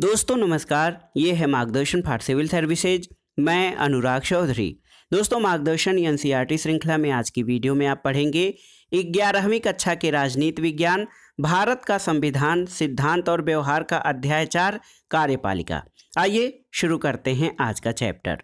दोस्तों नमस्कार ये है मार्गदर्शन फॉर सिविल सर्विसेज मैं अनुराग चौधरी दोस्तों मार्गदर्शन एन श्रृंखला में आज की वीडियो में आप पढ़ेंगे ग्यारहवीं कक्षा के राजनीति विज्ञान भारत का संविधान सिद्धांत और व्यवहार का अध्याय चार कार्यपालिका आइए शुरू करते हैं आज का चैप्टर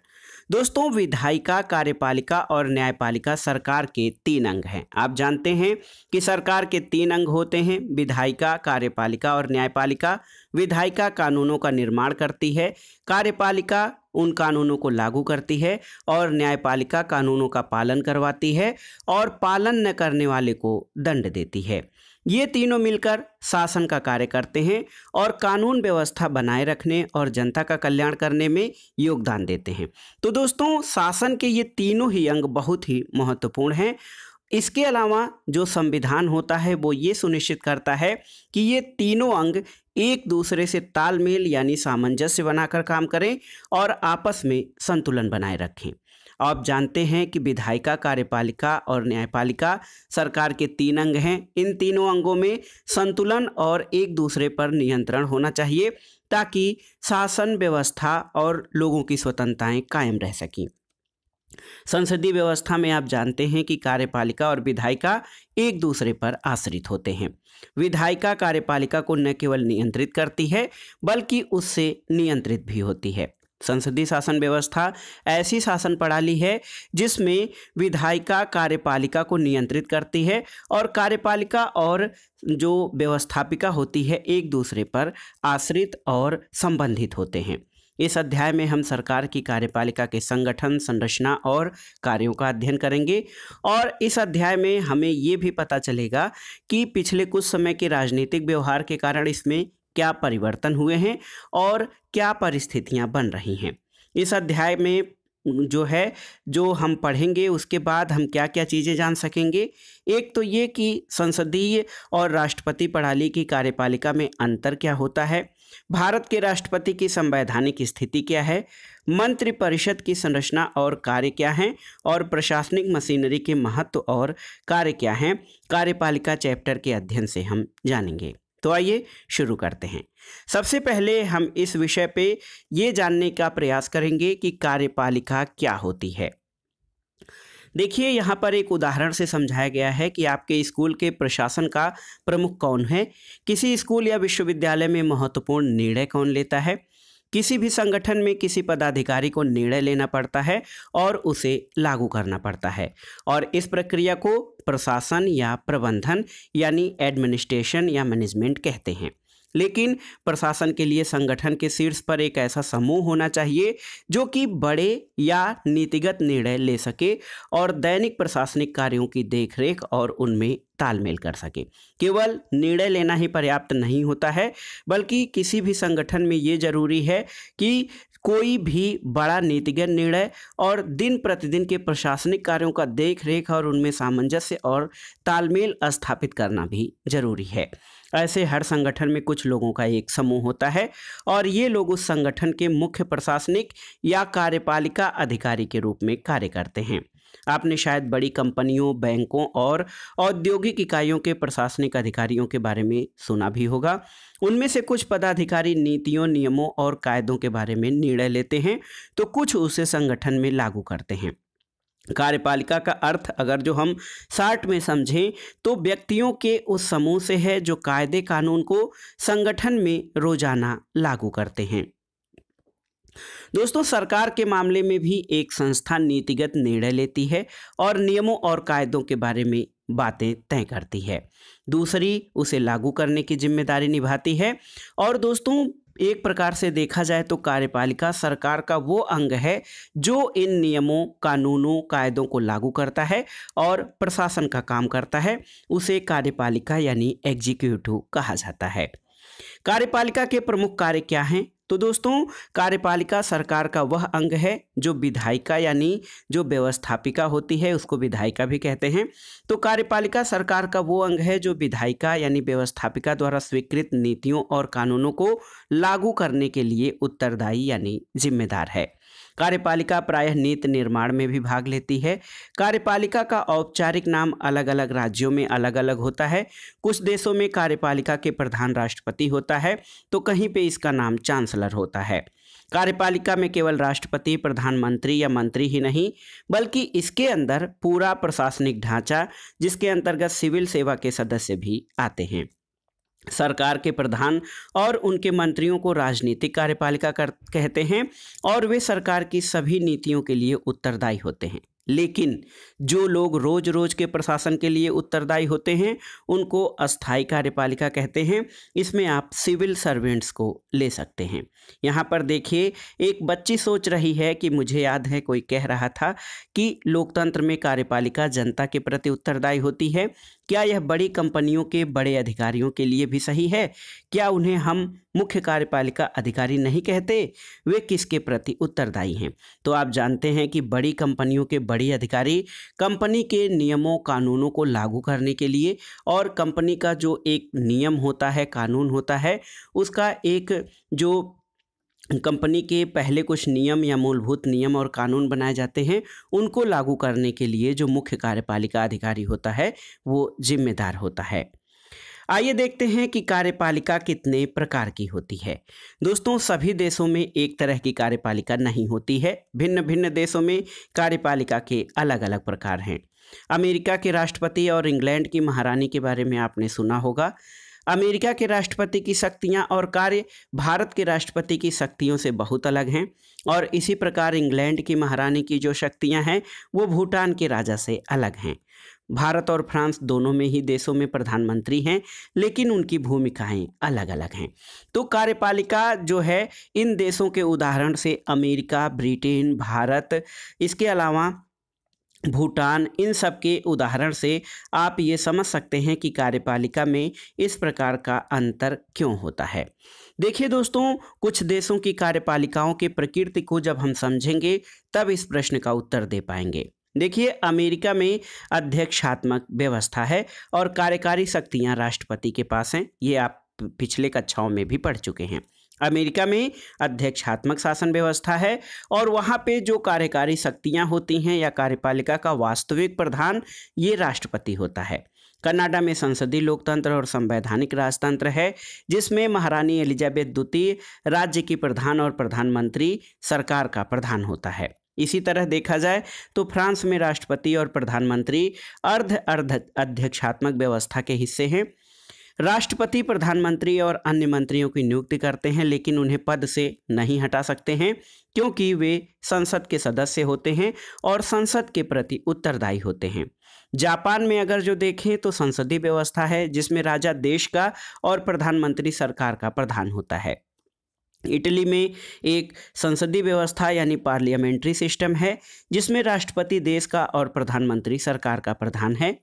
दोस्तों विधायिका कार्यपालिका और न्यायपालिका सरकार के तीन अंग हैं आप जानते हैं कि सरकार के तीन अंग होते हैं विधायिका कार्यपालिका और न्यायपालिका विधायिका कानूनों का निर्माण करती है कार्यपालिका उन कानूनों को लागू करती है और न्यायपालिका कानूनों का पालन करवाती है और पालन न करने वाले को दंड देती है ये तीनों मिलकर शासन का कार्य करते हैं और कानून व्यवस्था बनाए रखने और जनता का कल्याण करने में योगदान देते हैं तो दोस्तों शासन के ये तीनों ही अंग बहुत ही महत्वपूर्ण हैं इसके अलावा जो संविधान होता है वो ये सुनिश्चित करता है कि ये तीनों अंग एक दूसरे से तालमेल यानी सामंजस्य बनाकर काम करें और आपस में संतुलन बनाए रखें आप जानते हैं कि विधायिका कार्यपालिका और न्यायपालिका सरकार के तीन अंग हैं इन तीनों अंगों में संतुलन और एक दूसरे पर नियंत्रण होना चाहिए ताकि शासन व्यवस्था और लोगों की स्वतंत्रताएं कायम रह सकें संसदीय व्यवस्था में आप जानते हैं कि कार्यपालिका और विधायिका एक दूसरे पर आश्रित होते हैं विधायिका कार्यपालिका को न केवल नियंत्रित करती है बल्कि उससे नियंत्रित भी होती है संसदीय शासन व्यवस्था ऐसी शासन प्रणाली है जिसमें विधायिका कार्यपालिका को नियंत्रित करती है और कार्यपालिका और जो व्यवस्थापिका होती है एक दूसरे पर आश्रित और संबंधित होते हैं इस अध्याय में हम सरकार की कार्यपालिका के संगठन संरचना और कार्यों का अध्ययन करेंगे और इस अध्याय में हमें ये भी पता चलेगा कि पिछले कुछ समय के राजनीतिक व्यवहार के कारण इसमें क्या परिवर्तन हुए हैं और क्या परिस्थितियाँ बन रही हैं इस अध्याय में जो है जो हम पढ़ेंगे उसके बाद हम क्या क्या चीज़ें जान सकेंगे एक तो ये कि संसदीय और राष्ट्रपति प्रणाली की कार्यपालिका में अंतर क्या होता है भारत के राष्ट्रपति की संवैधानिक स्थिति क्या है मंत्रिपरिषद की संरचना और कार्य क्या हैं और प्रशासनिक मशीनरी के महत्व और कार्य क्या हैं कार्यपालिका चैप्टर के अध्ययन से हम जानेंगे तो आइए शुरू करते हैं सबसे पहले हम इस विषय पे ये जानने का प्रयास करेंगे कि कार्यपालिका क्या होती है देखिए यहाँ पर एक उदाहरण से समझाया गया है कि आपके स्कूल के प्रशासन का प्रमुख कौन है किसी स्कूल या विश्वविद्यालय में महत्वपूर्ण निर्णय कौन लेता है किसी भी संगठन में किसी पदाधिकारी को निर्णय लेना पड़ता है और उसे लागू करना पड़ता है और इस प्रक्रिया को प्रशासन या प्रबंधन यानी एडमिनिस्ट्रेशन या मैनेजमेंट कहते हैं लेकिन प्रशासन के लिए संगठन के शीर्ष पर एक ऐसा समूह होना चाहिए जो कि बड़े या नीतिगत निर्णय ले सके और दैनिक प्रशासनिक कार्यों की देखरेख और उनमें तालमेल कर सके केवल निर्णय लेना ही पर्याप्त नहीं होता है बल्कि किसी भी संगठन में ये जरूरी है कि कोई भी बड़ा नीतिगत निर्णय और दिन प्रतिदिन के प्रशासनिक कार्यों का देख रेख और उनमें सामंजस्य और तालमेल स्थापित करना भी जरूरी है ऐसे हर संगठन में कुछ लोगों का एक समूह होता है और ये लोग उस संगठन के मुख्य प्रशासनिक या कार्यपालिका अधिकारी के रूप में कार्य करते हैं आपने शायद बड़ी कंपनियों बैंकों और औद्योगिक इकाइयों के प्रशासनिक अधिकारियों के बारे में सुना भी होगा उनमें से कुछ पदाधिकारी नीतियों नियमों और कायदों के बारे में निर्णय लेते हैं तो कुछ उसे संगठन में लागू करते हैं कार्यपालिका का अर्थ अगर जो हम शार्ट में समझें तो व्यक्तियों के उस समूह से है जो कायदे कानून को संगठन में रोजाना लागू करते हैं दोस्तों सरकार के मामले में भी एक संस्था नीतिगत निर्णय लेती है और नियमों और कायदों के बारे में बातें तय करती है दूसरी उसे लागू करने की जिम्मेदारी निभाती है और दोस्तों एक प्रकार से देखा जाए तो कार्यपालिका सरकार का वो अंग है जो इन नियमों कानूनों कायदों को लागू करता है और प्रशासन का काम करता है उसे कार्यपालिका यानी एग्जीक्यूटिव कहा जाता है कार्यपालिका के प्रमुख कार्य क्या हैं तो दोस्तों कार्यपालिका सरकार का वह अंग है जो विधायिका यानी जो व्यवस्थापिका होती है उसको विधायिका भी कहते हैं तो कार्यपालिका सरकार का वो अंग है जो विधायिका यानी व्यवस्थापिका द्वारा स्वीकृत नीतियों और कानूनों को लागू करने के लिए उत्तरदायी यानी जिम्मेदार है कार्यपालिका प्रायः नीति निर्माण में भी भाग लेती है कार्यपालिका का औपचारिक नाम अलग अलग राज्यों में अलग अलग होता है कुछ देशों में कार्यपालिका के प्रधान राष्ट्रपति होता है तो कहीं पे इसका नाम चांसलर होता है कार्यपालिका में केवल राष्ट्रपति प्रधानमंत्री या मंत्री ही नहीं बल्कि इसके अंदर पूरा प्रशासनिक ढांचा जिसके अंतर्गत सिविल सेवा के सदस्य भी आते हैं सरकार के प्रधान और उनके मंत्रियों को राजनीतिक कार्यपालिका कर कहते हैं और वे सरकार की सभी नीतियों के लिए उत्तरदायी होते हैं लेकिन जो लोग रोज रोज के प्रशासन के लिए उत्तरदायी होते हैं उनको अस्थाई कार्यपालिका कहते हैं इसमें आप सिविल सर्वेंट्स को ले सकते हैं यहाँ पर देखिए एक बच्ची सोच रही है कि मुझे याद है कोई कह रहा था कि लोकतंत्र में कार्यपालिका जनता के प्रति उत्तरदायी होती है क्या यह बड़ी कंपनियों के बड़े अधिकारियों के लिए भी सही है क्या उन्हें हम मुख्य कार्यपालिका अधिकारी नहीं कहते वे किसके प्रति उत्तरदायी हैं तो आप जानते हैं कि बड़ी कंपनियों के बड़े अधिकारी कंपनी के नियमों कानूनों को लागू करने के लिए और कंपनी का जो एक नियम होता है कानून होता है उसका एक जो कंपनी के पहले कुछ नियम या मूलभूत नियम और कानून बनाए जाते हैं उनको लागू करने के लिए जो मुख्य कार्यपालिका अधिकारी होता है वो जिम्मेदार होता है आइए देखते हैं कि कार्यपालिका कितने प्रकार की होती है दोस्तों सभी देशों में एक तरह की कार्यपालिका नहीं होती है भिन्न भिन्न देशों में कार्यपालिका के अलग अलग प्रकार हैं अमेरिका के राष्ट्रपति और इंग्लैंड की महारानी के बारे में आपने सुना होगा अमेरिका के राष्ट्रपति की शक्तियाँ और कार्य भारत के राष्ट्रपति की शक्तियों से बहुत अलग हैं और इसी प्रकार इंग्लैंड की महारानी की जो शक्तियाँ हैं वो भूटान के राजा से अलग हैं भारत और फ्रांस दोनों में ही देशों में प्रधानमंत्री हैं लेकिन उनकी भूमिकाएं अलग अलग हैं तो कार्यपालिका जो है इन देशों के उदाहरण से अमेरिका ब्रिटेन भारत इसके अलावा भूटान इन सब के उदाहरण से आप ये समझ सकते हैं कि कार्यपालिका में इस प्रकार का अंतर क्यों होता है देखिए दोस्तों कुछ देशों की कार्यपालिकाओं के प्रकृति को जब हम समझेंगे तब इस प्रश्न का उत्तर दे पाएंगे देखिए अमेरिका में अध्यक्षात्मक व्यवस्था है और कार्यकारी शक्तियाँ राष्ट्रपति के पास हैं ये आप पिछले कक्षाओं में भी पढ़ चुके हैं अमेरिका में अध्यक्षात्मक शासन व्यवस्था है और वहाँ पे जो कार्यकारी शक्तियाँ होती हैं या कार्यपालिका का वास्तविक प्रधान ये राष्ट्रपति होता है कनाडा में संसदीय लोकतंत्र और संवैधानिक राजतंत्र है जिसमें महारानी एलिजाबेथ द्वितीय राज्य की प्रधान और प्रधानमंत्री सरकार का प्रधान होता है इसी तरह देखा जाए तो फ्रांस में राष्ट्रपति और प्रधानमंत्री अर्ध अर्ध अध्यक्षात्मक व्यवस्था के हिस्से हैं राष्ट्रपति प्रधानमंत्री और अन्य मंत्रियों की नियुक्ति करते हैं लेकिन उन्हें पद से नहीं हटा सकते हैं क्योंकि वे संसद के सदस्य होते हैं और संसद के प्रति उत्तरदायी होते हैं जापान में अगर जो देखें तो संसदीय व्यवस्था है जिसमें राजा देश का और प्रधानमंत्री सरकार का प्रधान होता है इटली में एक संसदीय व्यवस्था यानी पार्लियामेंट्री सिस्टम है जिसमें राष्ट्रपति देश का और प्रधानमंत्री सरकार का प्रधान है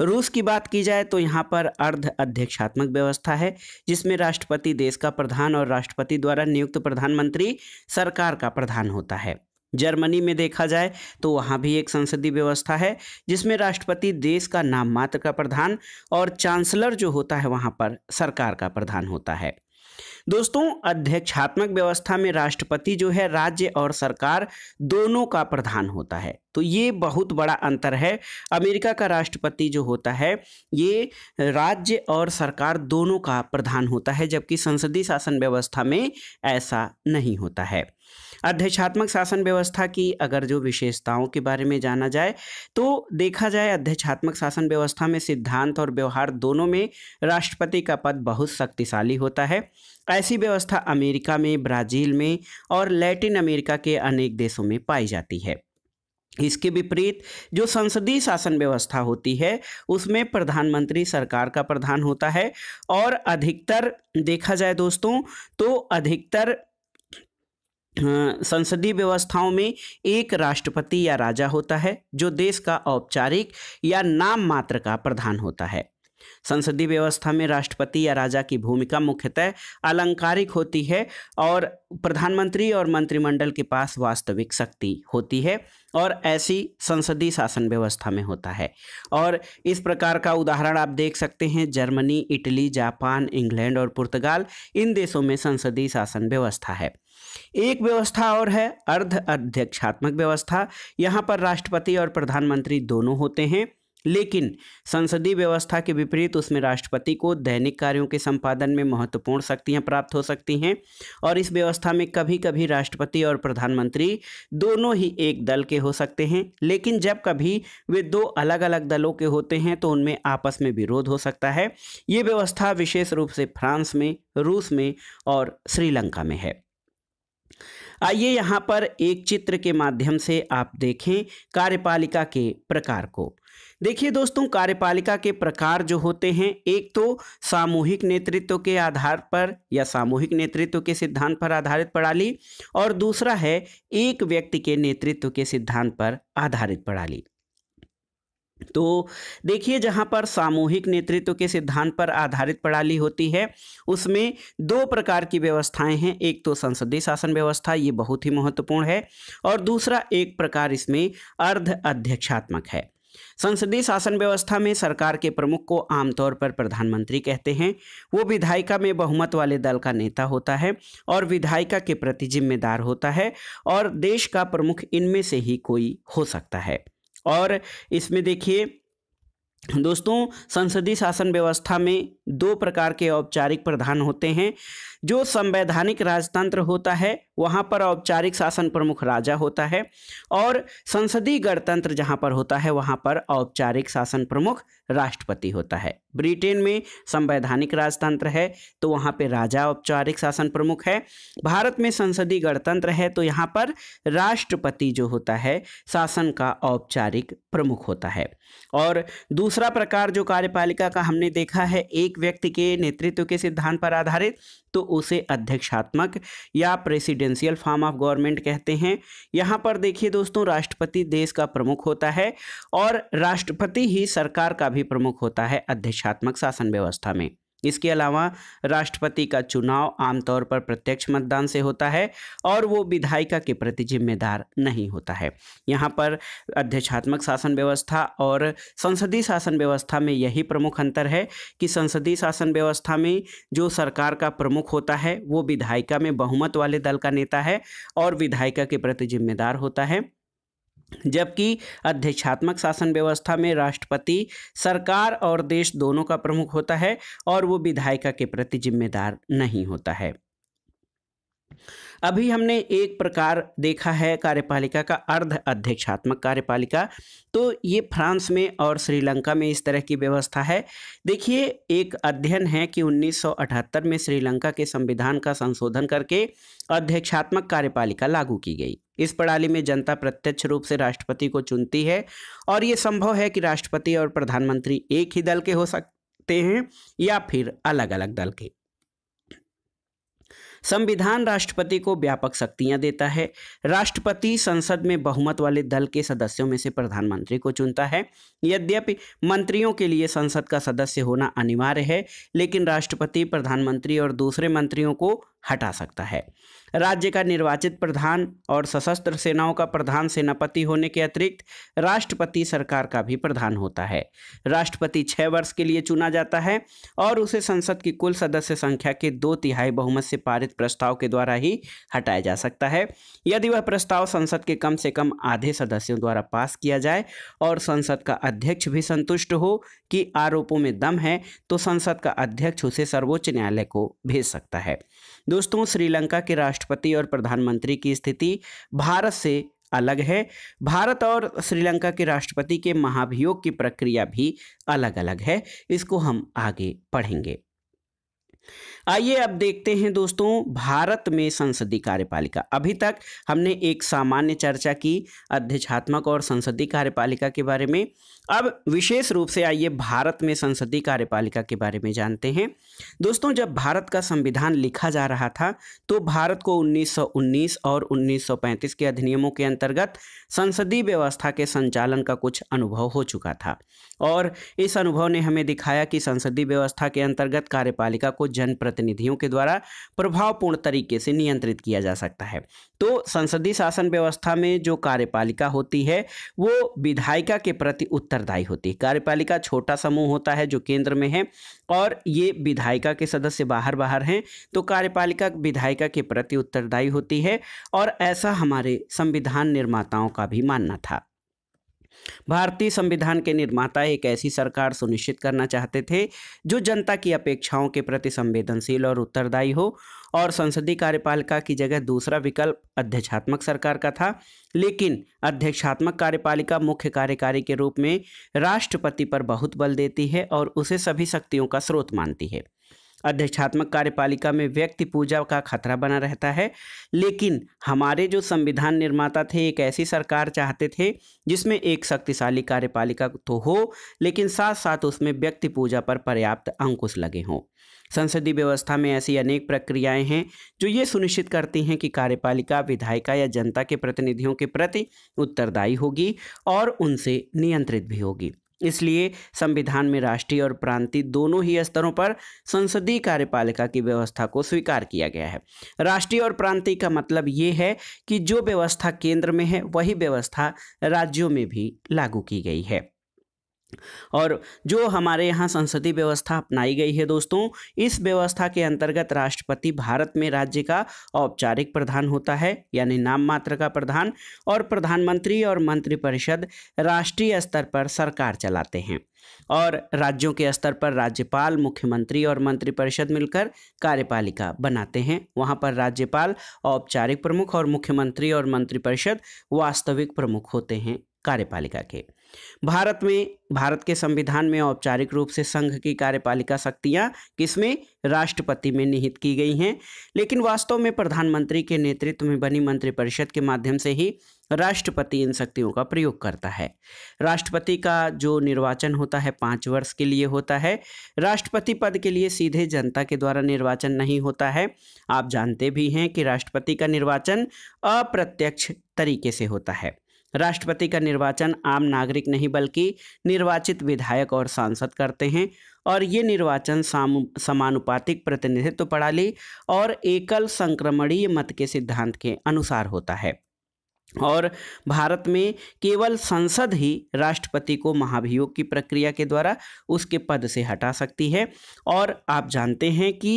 रूस की बात की जाए तो यहाँ पर अर्ध अध्यक्षात्मक व्यवस्था है जिसमें राष्ट्रपति देश का प्रधान और राष्ट्रपति द्वारा नियुक्त प्रधानमंत्री सरकार का प्रधान होता है जर्मनी में देखा जाए तो वहाँ भी एक संसदीय व्यवस्था है जिसमें राष्ट्रपति देश का नाम मात्र का प्रधान और चांसलर जो होता है वहाँ पर सरकार का प्रधान होता है दोस्तों अध्यक्षात्मक व्यवस्था में राष्ट्रपति जो है राज्य और सरकार दोनों का प्रधान होता है तो ये बहुत बड़ा अंतर है अमेरिका का राष्ट्रपति जो होता है ये राज्य और सरकार दोनों का प्रधान होता है जबकि संसदीय शासन व्यवस्था में ऐसा नहीं होता है अध्यक्षात्मक शासन व्यवस्था की अगर जो विशेषताओं के बारे में जाना जाए तो देखा जाए अध्यक्षात्मक शासन व्यवस्था में सिद्धांत और व्यवहार दोनों में राष्ट्रपति का पद बहुत शक्तिशाली होता है ऐसी व्यवस्था अमेरिका में ब्राज़ील में और लैटिन अमेरिका के अनेक देशों में पाई जाती है इसके विपरीत जो संसदीय शासन व्यवस्था होती है उसमें प्रधानमंत्री सरकार का प्रधान होता है और अधिकतर देखा जाए दोस्तों तो अधिकतर संसदीय व्यवस्थाओं में एक राष्ट्रपति या राजा होता है जो देश का औपचारिक या नाम मात्र का प्रधान होता है संसदीय व्यवस्था में राष्ट्रपति या राजा की भूमिका मुख्यतः अलंकारिक होती है और प्रधानमंत्री और मंत्रिमंडल के पास वास्तविक शक्ति होती है और ऐसी संसदीय शासन व्यवस्था में होता है और इस प्रकार का उदाहरण आप देख सकते हैं जर्मनी इटली जापान इंग्लैंड और पुर्तगाल इन देशों में संसदीय शासन व्यवस्था है एक व्यवस्था और है अर्ध अध्यक्षात्मक व्यवस्था यहाँ पर राष्ट्रपति और प्रधानमंत्री दोनों होते हैं लेकिन संसदीय व्यवस्था के विपरीत उसमें राष्ट्रपति को दैनिक कार्यों के संपादन में महत्वपूर्ण शक्तियां प्राप्त हो सकती हैं और इस व्यवस्था में कभी कभी राष्ट्रपति और प्रधानमंत्री दोनों ही एक दल के हो सकते हैं लेकिन जब कभी वे दो अलग अलग दलों के होते हैं तो उनमें आपस में विरोध हो सकता है ये व्यवस्था विशेष रूप से फ्रांस में रूस में और श्रीलंका में है आइए यहाँ पर एक चित्र के माध्यम से आप देखें कार्यपालिका के प्रकार को देखिए दोस्तों कार्यपालिका के प्रकार जो होते हैं एक तो सामूहिक नेतृत्व के आधार पर या सामूहिक नेतृत्व के सिद्धांत पर आधारित प्रणाली और दूसरा है एक व्यक्ति के नेतृत्व के सिद्धांत पर आधारित प्रणाली तो देखिए जहाँ पर सामूहिक नेतृत्व के सिद्धांत पर आधारित प्रणाली होती है उसमें दो प्रकार की व्यवस्थाएं हैं एक तो संसदीय शासन व्यवस्था ये बहुत ही महत्वपूर्ण है और दूसरा एक प्रकार इसमें अर्ध अध्यक्षात्मक है संसदीय शासन व्यवस्था में सरकार के प्रमुख को आमतौर पर प्रधानमंत्री कहते हैं वो विधायिका में बहुमत वाले दल का नेता होता है और विधायिका के प्रति जिम्मेदार होता है और देश का प्रमुख इनमें से ही कोई हो सकता है और इसमें देखिए दोस्तों संसदीय शासन व्यवस्था में दो प्रकार के औपचारिक प्रधान होते हैं जो संवैधानिक राजतंत्र होता है वहाँ पर औपचारिक शासन प्रमुख राजा होता है और संसदीय गणतंत्र जहाँ पर होता है वहाँ पर औपचारिक शासन प्रमुख राष्ट्रपति होता है ब्रिटेन में संवैधानिक राजतंत्र है तो वहाँ पर राजा औपचारिक शासन प्रमुख है भारत में संसदीय गणतंत्र है तो यहाँ पर राष्ट्रपति जो होता है शासन का औपचारिक प्रमुख होता है और दूसरा प्रकार जो कार्यपालिका का हमने देखा है एक व्यक्ति के नेतृत्व के सिद्धांत पर आधारित तो उसे अध्यक्षात्मक या प्रेसिडेंशियल फॉर्म ऑफ गवर्नमेंट कहते हैं यहाँ पर देखिए दोस्तों राष्ट्रपति देश का प्रमुख होता है और राष्ट्रपति ही सरकार का भी प्रमुख होता है अध्यक्षात्मक शासन व्यवस्था में इसके अलावा राष्ट्रपति का चुनाव आमतौर पर प्रत्यक्ष मतदान से होता है और वो विधायिका के प्रति जिम्मेदार नहीं होता है यहाँ पर अध्यक्षात्मक शासन व्यवस्था और संसदीय शासन व्यवस्था में यही प्रमुख अंतर है कि संसदीय शासन व्यवस्था में जो सरकार का प्रमुख होता है वो विधायिका में बहुमत वाले दल का नेता है और विधायिका के प्रति जिम्मेदार होता है जबकि अध्यक्षात्मक शासन व्यवस्था में राष्ट्रपति सरकार और देश दोनों का प्रमुख होता है और वो विधायिका के प्रति जिम्मेदार नहीं होता है अभी हमने एक प्रकार देखा है कार्यपालिका का अर्ध अध्यक्षात्मक कार्यपालिका तो ये फ्रांस में और श्रीलंका में इस तरह की व्यवस्था है देखिए एक अध्ययन है कि 1978 में श्रीलंका के संविधान का संशोधन करके अध्यक्षात्मक कार्यपालिका लागू की गई इस प्रणाली में जनता प्रत्यक्ष रूप से राष्ट्रपति को चुनती है और ये संभव है कि राष्ट्रपति और प्रधानमंत्री एक ही दल के हो सकते हैं या फिर अलग अलग दल के संविधान राष्ट्रपति को व्यापक शक्तियां देता है राष्ट्रपति संसद में बहुमत वाले दल के सदस्यों में से प्रधानमंत्री को चुनता है यद्यपि मंत्रियों के लिए संसद का सदस्य होना अनिवार्य है लेकिन राष्ट्रपति प्रधानमंत्री और दूसरे मंत्रियों को हटा सकता है राज्य का निर्वाचित प्रधान और सशस्त्र सेनाओं का प्रधान सेनापति होने के अतिरिक्त राष्ट्रपति सरकार का भी प्रधान होता है राष्ट्रपति छः वर्ष के लिए चुना जाता है और उसे संसद की कुल सदस्य संख्या के दो तिहाई बहुमत से पारित प्रस्ताव के द्वारा ही हटाया जा सकता है यदि वह प्रस्ताव संसद के कम से कम आधे सदस्यों द्वारा पास किया जाए और संसद का अध्यक्ष भी संतुष्ट हो कि आरोपों में दम है तो संसद का अध्यक्ष उसे सर्वोच्च न्यायालय को भेज सकता है दोस्तों श्रीलंका के राष्ट्रपति और प्रधानमंत्री की स्थिति भारत से अलग है भारत और श्रीलंका के राष्ट्रपति के महाभियोग की प्रक्रिया भी अलग अलग है इसको हम आगे पढ़ेंगे आइए अब देखते हैं दोस्तों भारत में संसदीय कार्यपालिका अभी तक हमने एक सामान्य चर्चा की अध्यक्षात्मक और संसदीय कार्यपालिका के बारे में अब विशेष रूप से आइए भारत में संसदीय कार्यपालिका के बारे में जानते हैं दोस्तों जब भारत का संविधान लिखा जा रहा था तो भारत को 1919 और 1935 के अधिनियमों के अंतर्गत संसदीय व्यवस्था के संचालन का कुछ अनुभव हो चुका था और इस अनुभव ने हमें दिखाया कि संसदीय व्यवस्था के अंतर्गत कार्यपालिका को जनप्रतिनिधियों के द्वारा प्रभावपूर्ण तरीके से नियंत्रित किया जा सकता है तो संसदीय शासन व्यवस्था में जो कार्यपालिका होती है वो विधायिका के प्रति उत्तर उत्तरदायी होती है कार्यपालिका छोटा समूह होता है जो केंद्र में है और ये विधायिका के सदस्य बाहर बाहर हैं तो कार्यपालिका विधायिका के प्रति उत्तरदायी होती है और ऐसा हमारे संविधान निर्माताओं का भी मानना था भारतीय संविधान के निर्माता एक ऐसी सरकार सुनिश्चित करना चाहते थे जो जनता की अपेक्षाओं के प्रति संवेदनशील और उत्तरदायी हो और संसदीय कार्यपालिका की जगह दूसरा विकल्प अध्यक्षात्मक सरकार का था लेकिन अध्यक्षात्मक कार्यपालिका मुख्य कार्यकारी के रूप में राष्ट्रपति पर बहुत बल देती है और उसे सभी शक्तियों का स्रोत मानती है अध्यक्षात्मक कार्यपालिका में व्यक्ति पूजा का खतरा बना रहता है लेकिन हमारे जो संविधान निर्माता थे एक ऐसी सरकार चाहते थे जिसमें एक शक्तिशाली कार्यपालिका तो हो लेकिन साथ साथ उसमें व्यक्ति पूजा पर पर्याप्त अंकुश लगे हों संसदीय व्यवस्था में ऐसी अनेक प्रक्रियाएं हैं जो ये सुनिश्चित करती हैं कि कार्यपालिका विधायिका या जनता के प्रतिनिधियों के प्रति उत्तरदायी होगी और उनसे नियंत्रित भी होगी इसलिए संविधान में राष्ट्रीय और प्रांतीय दोनों ही स्तरों पर संसदीय कार्यपालिका की व्यवस्था को स्वीकार किया गया है राष्ट्रीय और प्रांतीय का मतलब ये है कि जो व्यवस्था केंद्र में है वही व्यवस्था राज्यों में भी लागू की गई है और जो हमारे यहाँ संसदीय व्यवस्था अपनाई गई है दोस्तों इस व्यवस्था के अंतर्गत राष्ट्रपति भारत में राज्य का औपचारिक प्रधान होता है यानी नाम मात्र का प्रधान और प्रधानमंत्री और मंत्रिपरिषद राष्ट्रीय स्तर पर सरकार चलाते हैं और राज्यों के स्तर पर राज्यपाल मुख्यमंत्री और मंत्रिपरिषद मिलकर कार्यपालिका बनाते हैं वहाँ पर राज्यपाल औपचारिक प्रमुख और मुख्यमंत्री और मंत्रिपरिषद वास्तविक प्रमुख होते हैं कार्यपालिका के भारत में भारत के संविधान में औपचारिक रूप से संघ की कार्यपालिका शक्तियां किसमें राष्ट्रपति में निहित की गई हैं लेकिन वास्तव में प्रधानमंत्री के नेतृत्व में बनी मंत्रिपरिषद के माध्यम से ही राष्ट्रपति इन शक्तियों का प्रयोग करता है राष्ट्रपति का जो निर्वाचन होता है पाँच वर्ष के लिए होता है राष्ट्रपति पद के लिए सीधे जनता के द्वारा निर्वाचन नहीं होता है आप जानते भी हैं कि राष्ट्रपति का निर्वाचन अप्रत्यक्ष तरीके से होता है राष्ट्रपति का निर्वाचन आम नागरिक नहीं बल्कि निर्वाचित विधायक और सांसद करते हैं और ये निर्वाचन समानुपातिक प्रतिनिधित्व प्रणाली और एकल संक्रमणीय मत के सिद्धांत के अनुसार होता है और भारत में केवल संसद ही राष्ट्रपति को महाभियोग की प्रक्रिया के द्वारा उसके पद से हटा सकती है और आप जानते हैं कि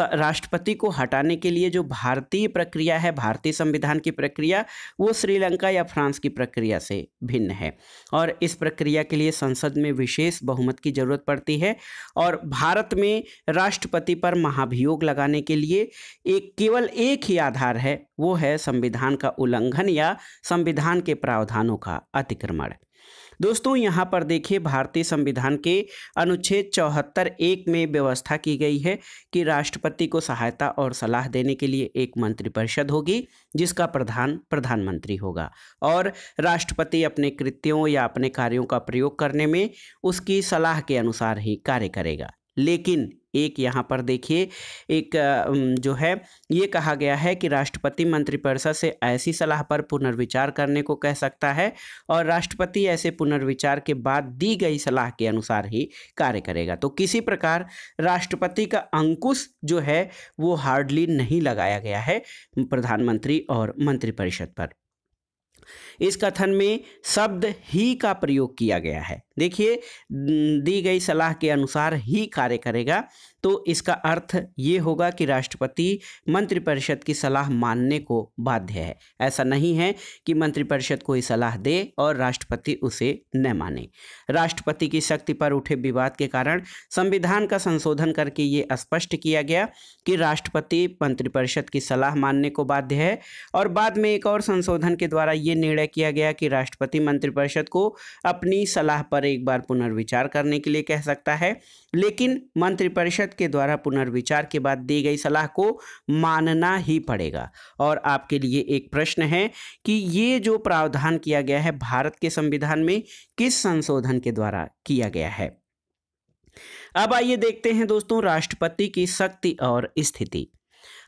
राष्ट्रपति को हटाने के लिए जो भारतीय प्रक्रिया है भारतीय संविधान की प्रक्रिया वो श्रीलंका या फ्रांस की प्रक्रिया से भिन्न है और इस प्रक्रिया के लिए संसद में विशेष बहुमत की ज़रूरत पड़ती है और भारत में राष्ट्रपति पर महाभियोग लगाने के लिए एक केवल एक ही आधार है वो है संविधान का उल्लंघन या संविधान के प्रावधानों का अतिक्रमण दोस्तों यहाँ पर देखिए भारतीय संविधान के अनुच्छेद चौहत्तर एक में व्यवस्था की गई है कि राष्ट्रपति को सहायता और सलाह देने के लिए एक मंत्रिपरिषद होगी जिसका प्रधान प्रधानमंत्री होगा और राष्ट्रपति अपने कृत्यों या अपने कार्यों का प्रयोग करने में उसकी सलाह के अनुसार ही कार्य करेगा लेकिन एक यहाँ पर देखिए एक जो है ये कहा गया है कि राष्ट्रपति मंत्रिपरिषद से ऐसी सलाह पर पुनर्विचार करने को कह सकता है और राष्ट्रपति ऐसे पुनर्विचार के बाद दी गई सलाह के अनुसार ही कार्य करेगा तो किसी प्रकार राष्ट्रपति का अंकुश जो है वो हार्डली नहीं लगाया गया है प्रधानमंत्री और मंत्रिपरिषद पर इस कथन में शब्द ही का प्रयोग किया गया है देखिए दी गई सलाह के अनुसार ही कार्य करेगा तो इसका अर्थ ये होगा कि राष्ट्रपति मंत्रिपरिषद की सलाह मानने को बाध्य है ऐसा नहीं है कि मंत्रिपरिषद कोई सलाह दे और राष्ट्रपति उसे न माने राष्ट्रपति की शक्ति पर उठे विवाद के कारण संविधान का संशोधन करके ये स्पष्ट किया गया कि राष्ट्रपति मंत्रिपरिषद की सलाह मानने को बाध्य है और बाद में एक और संशोधन के द्वारा ये निर्णय किया गया कि राष्ट्रपति मंत्रिपरिषद को अपनी सलाह पर एक बार पुनर्विचार करने के लिए कह सकता है लेकिन मंत्रिपरिषद परिषद के द्वारा पुनर्विचार के बाद दी गई सलाह को मानना ही पड़ेगा और आपके लिए एक प्रश्न है कि ये जो प्रावधान किया गया है भारत के संविधान में किस संशोधन के द्वारा किया गया है अब आइए देखते हैं दोस्तों राष्ट्रपति की शक्ति और स्थिति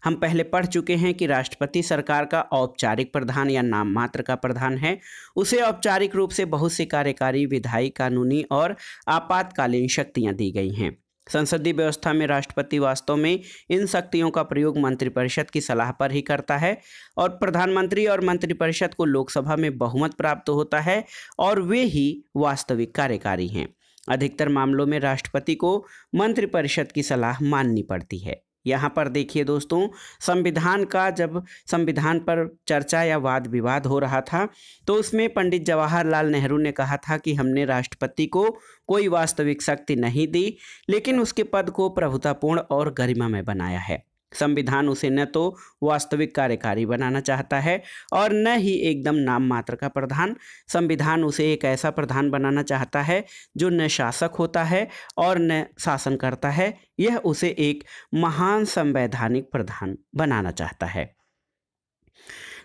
हम पहले पढ़ चुके हैं कि राष्ट्रपति सरकार का औपचारिक प्रधान या नाम मात्र का प्रधान है उसे औपचारिक रूप से बहुत सी कार्यकारी विधायी कानूनी और आपातकालीन शक्तियां दी गई हैं संसदीय व्यवस्था में राष्ट्रपति वास्तव में इन शक्तियों का प्रयोग मंत्रिपरिषद की सलाह पर ही करता है और प्रधानमंत्री और मंत्रिपरिषद को लोकसभा में बहुमत प्राप्त होता है और वे ही वास्तविक कार्यकारी हैं अधिकतर मामलों में राष्ट्रपति को मंत्रिपरिषद की सलाह माननी पड़ती है यहाँ पर देखिए दोस्तों संविधान का जब संविधान पर चर्चा या वाद विवाद हो रहा था तो उसमें पंडित जवाहरलाल नेहरू ने कहा था कि हमने राष्ट्रपति को कोई वास्तविक शक्ति नहीं दी लेकिन उसके पद को प्रभुतापूर्ण और गरिमा में बनाया है संविधान उसे न तो वास्तविक कार्यकारी बनाना चाहता है और न ही एकदम नाम मात्र का प्रधान संविधान उसे एक ऐसा प्रधान बनाना चाहता है जो न शासक होता है और न शासन करता है यह उसे एक महान संवैधानिक प्रधान बनाना चाहता है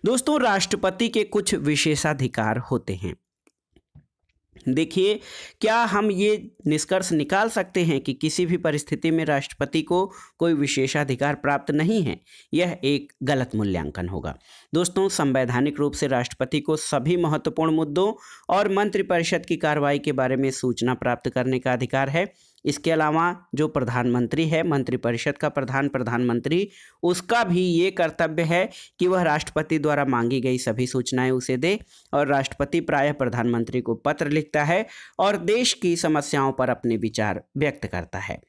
दोस्तों राष्ट्रपति के कुछ विशेषाधिकार होते हैं देखिए क्या हम ये निष्कर्ष निकाल सकते हैं कि किसी भी परिस्थिति में राष्ट्रपति को कोई विशेषाधिकार प्राप्त नहीं है यह एक गलत मूल्यांकन होगा दोस्तों संवैधानिक रूप से राष्ट्रपति को सभी महत्वपूर्ण मुद्दों और मंत्रिपरिषद की कार्रवाई के बारे में सूचना प्राप्त करने का अधिकार है इसके अलावा जो प्रधानमंत्री है मंत्रिपरिषद का प्रधान प्रधानमंत्री उसका भी ये कर्तव्य है कि वह राष्ट्रपति द्वारा मांगी गई सभी सूचनाएं उसे दे और राष्ट्रपति प्रायः प्रधानमंत्री को पत्र लिखता है और देश की समस्याओं पर अपने विचार व्यक्त करता है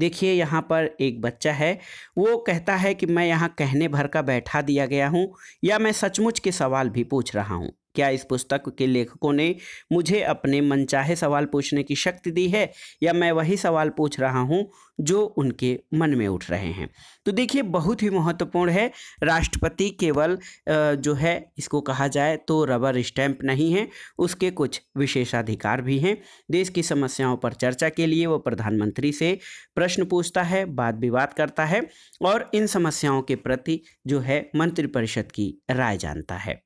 देखिए यहाँ पर एक बच्चा है वो कहता है कि मैं यहाँ कहने भर का बैठा दिया गया हूँ या मैं सचमुच के सवाल भी पूछ रहा हूँ क्या इस पुस्तक के लेखकों ने मुझे अपने मनचाहे सवाल पूछने की शक्ति दी है या मैं वही सवाल पूछ रहा हूँ जो उनके मन में उठ रहे हैं तो देखिए बहुत ही महत्वपूर्ण है राष्ट्रपति केवल जो है इसको कहा जाए तो रबर स्टैंप नहीं है उसके कुछ विशेषाधिकार भी हैं देश की समस्याओं पर चर्चा के लिए वो प्रधानमंत्री से प्रश्न पूछता है वाद विवाद करता है और इन समस्याओं के प्रति जो है मंत्रिपरिषद की राय जानता है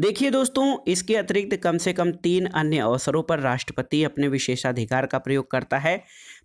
देखिए दोस्तों इसके अतिरिक्त कम से कम तीन अन्य अवसरों पर राष्ट्रपति अपने विशेषाधिकार का प्रयोग करता है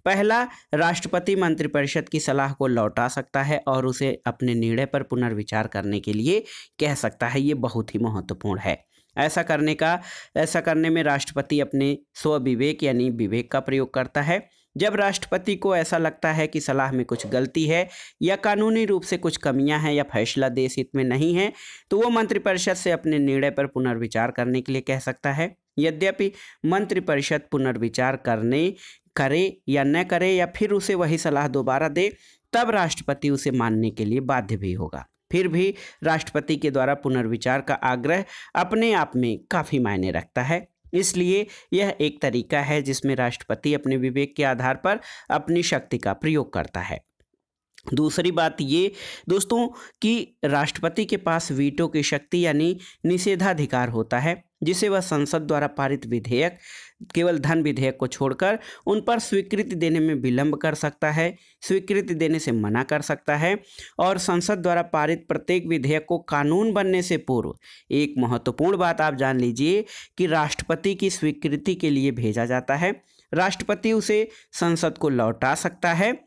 पहला राष्ट्रपति मंत्रिपरिषद की सलाह को लौटा सकता है और उसे अपने निर्णय पर पुनर्विचार करने के लिए कह सकता है ये बहुत ही महत्वपूर्ण है ऐसा करने का ऐसा करने में राष्ट्रपति अपने स्वविवेक यानी विवेक का प्रयोग करता है जब राष्ट्रपति को ऐसा लगता है कि सलाह में कुछ गलती है या कानूनी रूप से कुछ कमियां हैं या फैसला देश हित में नहीं है तो वो मंत्रिपरिषद से अपने निर्णय पर पुनर्विचार करने के लिए कह सकता है यद्यपि मंत्रिपरिषद पुनर्विचार करने करे या न करे या फिर उसे वही सलाह दोबारा दे तब राष्ट्रपति उसे मानने के लिए बाध्य भी होगा फिर भी राष्ट्रपति के द्वारा पुनर्विचार का आग्रह अपने आप में काफ़ी मायने रखता है इसलिए यह एक तरीका है जिसमें राष्ट्रपति अपने विवेक के आधार पर अपनी शक्ति का प्रयोग करता है दूसरी बात ये दोस्तों कि राष्ट्रपति के पास वीटो की शक्ति यानी निषेधाधिकार होता है जिसे वह संसद द्वारा पारित विधेयक केवल धन विधेयक को छोड़कर उन पर स्वीकृति देने में विलंब कर सकता है स्वीकृति देने से मना कर सकता है और संसद द्वारा पारित प्रत्येक विधेयक को कानून बनने से पूर्व एक महत्वपूर्ण बात आप जान लीजिए कि राष्ट्रपति की स्वीकृति के लिए भेजा जाता है राष्ट्रपति उसे संसद को लौटा सकता है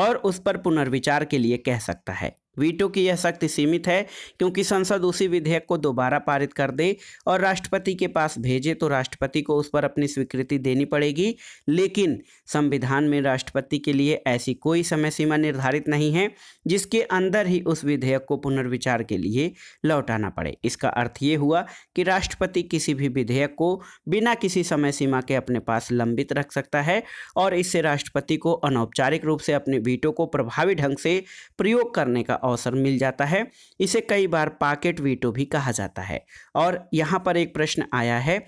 और उस पर पुनर्विचार के लिए कह सकता है वीटो की यह शक्ति सीमित है क्योंकि संसद उसी विधेयक को दोबारा पारित कर दे और राष्ट्रपति के पास भेजे तो राष्ट्रपति को उस पर अपनी स्वीकृति देनी पड़ेगी लेकिन संविधान में राष्ट्रपति के लिए ऐसी कोई समय सीमा निर्धारित नहीं है जिसके अंदर ही उस विधेयक को पुनर्विचार के लिए लौटाना पड़े इसका अर्थ ये हुआ कि राष्ट्रपति किसी भी विधेयक को बिना किसी समय सीमा के अपने पास लंबित रख सकता है और इससे राष्ट्रपति को अनौपचारिक रूप से अपने वीटो को प्रभावी ढंग से प्रयोग करने का अवसर मिल जाता है इसे कई बार पॉकेट वीटो भी कहा जाता है और यहाँ पर एक प्रश्न आया है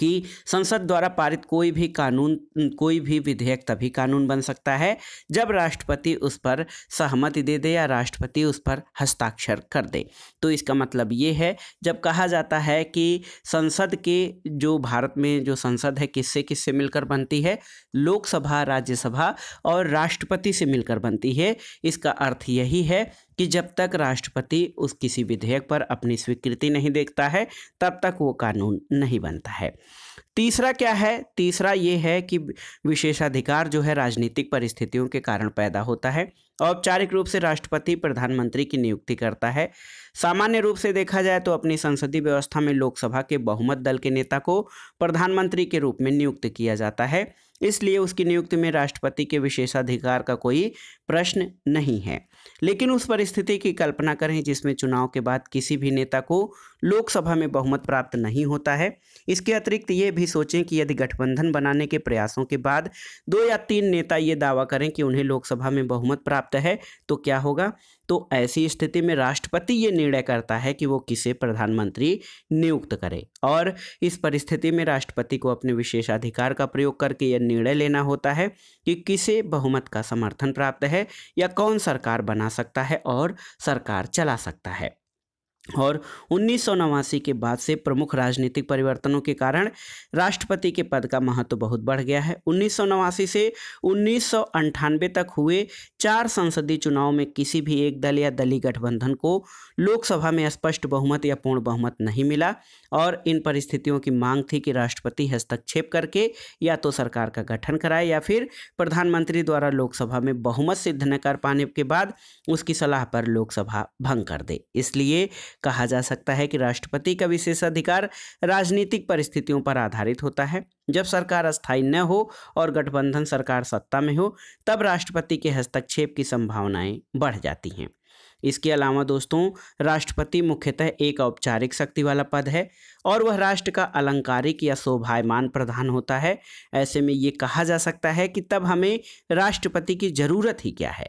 कि संसद द्वारा पारित कोई भी कानून कोई भी विधेयक तभी कानून बन सकता है जब राष्ट्रपति उस पर सहमति दे दे या राष्ट्रपति उस पर हस्ताक्षर कर दे तो इसका मतलब ये है जब कहा जाता है कि संसद के जो भारत में जो संसद है किससे किससे मिलकर बनती है लोकसभा राज्यसभा और राष्ट्रपति से मिलकर बनती है इसका अर्थ यही है कि जब तक राष्ट्रपति उस किसी विधेयक पर अपनी स्वीकृति नहीं देखता है तब तक वो कानून नहीं बनता है तीसरा क्या है तीसरा ये है कि विशेषाधिकार जो है राजनीतिक परिस्थितियों के कारण पैदा होता है औपचारिक रूप से राष्ट्रपति प्रधानमंत्री की नियुक्ति करता है सामान्य रूप से देखा जाए तो अपनी संसदीय व्यवस्था में लोकसभा के बहुमत दल के नेता को प्रधानमंत्री के रूप में नियुक्त किया जाता है इसलिए उसकी नियुक्ति में राष्ट्रपति के विशेषाधिकार का कोई प्रश्न नहीं है लेकिन उस परिस्थिति की कल्पना करें जिसमें चुनाव के बाद किसी भी नेता को लोकसभा में बहुमत प्राप्त नहीं होता है इसके अतिरिक्त ये भी सोचें कि यदि गठबंधन बनाने के प्रयासों के बाद दो या तीन नेता ये दावा करें कि उन्हें लोकसभा में बहुमत प्राप्त है तो क्या होगा तो ऐसी स्थिति में राष्ट्रपति ये निर्णय करता है कि वो किसे प्रधानमंत्री नियुक्त करे और इस परिस्थिति में राष्ट्रपति को अपने विशेषाधिकार का प्रयोग करके यह निर्णय लेना होता है कि किसे बहुमत का समर्थन प्राप्त है या कौन सरकार बना सकता है और सरकार चला सकता है और उन्नीस के बाद से प्रमुख राजनीतिक परिवर्तनों के कारण राष्ट्रपति के पद का महत्व बहुत बढ़ गया है उन्नीस से उन्नीस तक हुए चार संसदीय चुनाव में किसी भी एक दल या दलीय गठबंधन को लोकसभा में स्पष्ट बहुमत या पूर्ण बहुमत नहीं मिला और इन परिस्थितियों की मांग थी कि राष्ट्रपति हस्तक्षेप करके या तो सरकार का गठन कराए या फिर प्रधानमंत्री द्वारा लोकसभा में बहुमत सिद्ध न कर पाने के बाद उसकी सलाह पर लोकसभा भंग कर दे इसलिए कहा जा सकता है कि राष्ट्रपति का विशेषाधिकार राजनीतिक परिस्थितियों पर आधारित होता है जब सरकार अस्थायी न हो और गठबंधन सरकार सत्ता में हो तब राष्ट्रपति के हस्तक्षेप की संभावनाएं बढ़ जाती हैं इसके अलावा दोस्तों राष्ट्रपति मुख्यतः एक औपचारिक शक्ति वाला पद है और वह राष्ट्र का अलंकारिक या शोभायमान प्रधान होता है ऐसे में ये कहा जा सकता है कि तब हमें राष्ट्रपति की ज़रूरत ही क्या है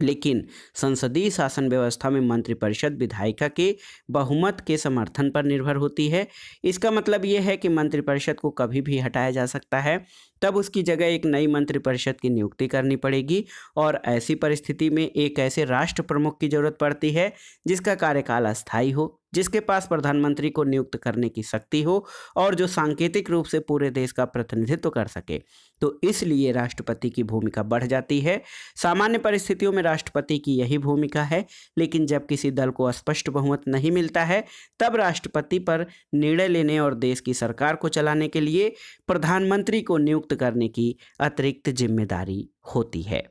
लेकिन संसदीय शासन व्यवस्था में मंत्रिपरिषद विधायिका के बहुमत के समर्थन पर निर्भर होती है इसका मतलब ये है कि मंत्रिपरिषद को कभी भी हटाया जा सकता है तब उसकी जगह एक नई मंत्रिपरिषद की नियुक्ति करनी पड़ेगी और ऐसी परिस्थिति में एक ऐसे राष्ट्र प्रमुख की जरूरत पड़ती है जिसका कार्यकाल अस्थायी हो जिसके पास प्रधानमंत्री को नियुक्त करने की शक्ति हो और जो सांकेतिक रूप से पूरे देश का प्रतिनिधित्व कर सके तो इसलिए राष्ट्रपति की भूमिका बढ़ जाती है सामान्य परिस्थितियों में राष्ट्रपति की यही भूमिका है लेकिन जब किसी दल को स्पष्ट बहुमत नहीं मिलता है तब राष्ट्रपति पर निर्णय लेने और देश की सरकार को चलाने के लिए प्रधानमंत्री को नियुक्त नियुक्त करने की अतिरिक्त जिम्मेदारी होती है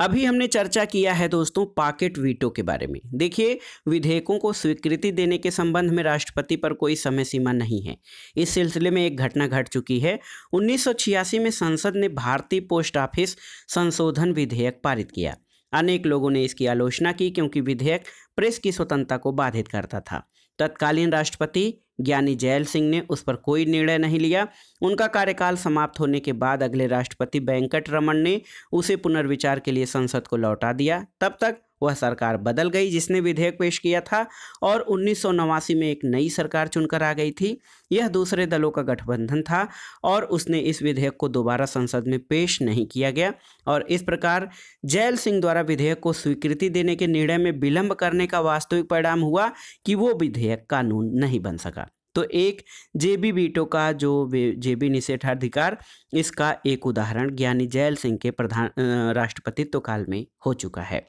अभी हमने चर्चा किया है दोस्तों पाकेट वीटो के बारे में देखिए विधेयकों को स्वीकृति देने के संबंध में राष्ट्रपति पर कोई समय सीमा नहीं है इस सिलसिले में एक घटना घट चुकी है 1986 में संसद ने भारतीय पोस्ट ऑफिस संशोधन विधेयक पारित किया अनेक लोगों ने इसकी आलोचना की क्योंकि विधेयक प्रेस की स्वतंत्रता को बाधित करता था तत्कालीन राष्ट्रपति ज्ञानी जैल सिंह ने उस पर कोई निर्णय नहीं लिया उनका कार्यकाल समाप्त होने के बाद अगले राष्ट्रपति वेंकट रमन ने उसे पुनर्विचार के लिए संसद को लौटा दिया तब तक वह सरकार बदल गई जिसने विधेयक पेश किया था और उन्नीस में एक नई सरकार चुनकर आ गई थी यह दूसरे दलों का गठबंधन था और उसने इस विधेयक को दोबारा संसद में पेश नहीं किया गया और इस प्रकार जैल सिंह द्वारा विधेयक को स्वीकृति देने के निर्णय में विलंब करने का वास्तविक परिणाम हुआ कि वो विधेयक कानून नहीं बन सका तो एक जेबी बीटो का जो जेबी निषेधाधिकार इसका एक उदाहरण ज्ञानी जैल सिंह के प्रधान राष्ट्रपतित्व काल में हो चुका है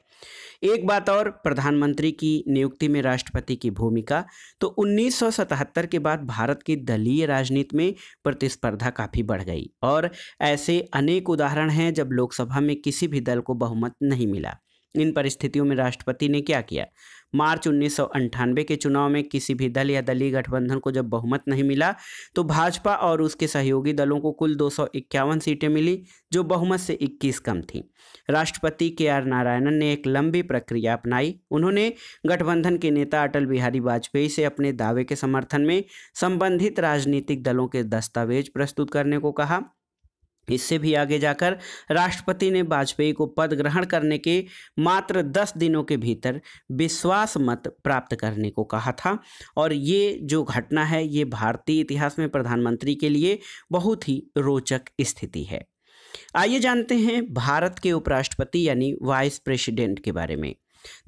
एक बात और प्रधानमंत्री की नियुक्ति में राष्ट्रपति की भूमिका तो 1977 के बाद भारत की दलीय राजनीति में प्रतिस्पर्धा काफ़ी बढ़ गई और ऐसे अनेक उदाहरण हैं जब लोकसभा में किसी भी दल को बहुमत नहीं मिला इन परिस्थितियों में राष्ट्रपति ने क्या किया मार्च उन्नीस के चुनाव में किसी भी दल या दलीय गठबंधन को जब बहुमत नहीं मिला तो भाजपा और उसके सहयोगी दलों को कुल दो सीटें मिली जो बहुमत से 21 कम थी राष्ट्रपति के आर नारायणन ने एक लंबी प्रक्रिया अपनाई उन्होंने गठबंधन के नेता अटल बिहारी वाजपेयी से अपने दावे के समर्थन में संबंधित राजनीतिक दलों के दस्तावेज प्रस्तुत करने को कहा इससे भी आगे जाकर राष्ट्रपति ने वाजपेयी को पद ग्रहण करने के मात्र दस दिनों के भीतर विश्वास मत प्राप्त करने को कहा था और ये जो घटना है ये भारतीय इतिहास में प्रधानमंत्री के लिए बहुत ही रोचक स्थिति है आइए जानते हैं भारत के उपराष्ट्रपति यानी वाइस प्रेसिडेंट के बारे में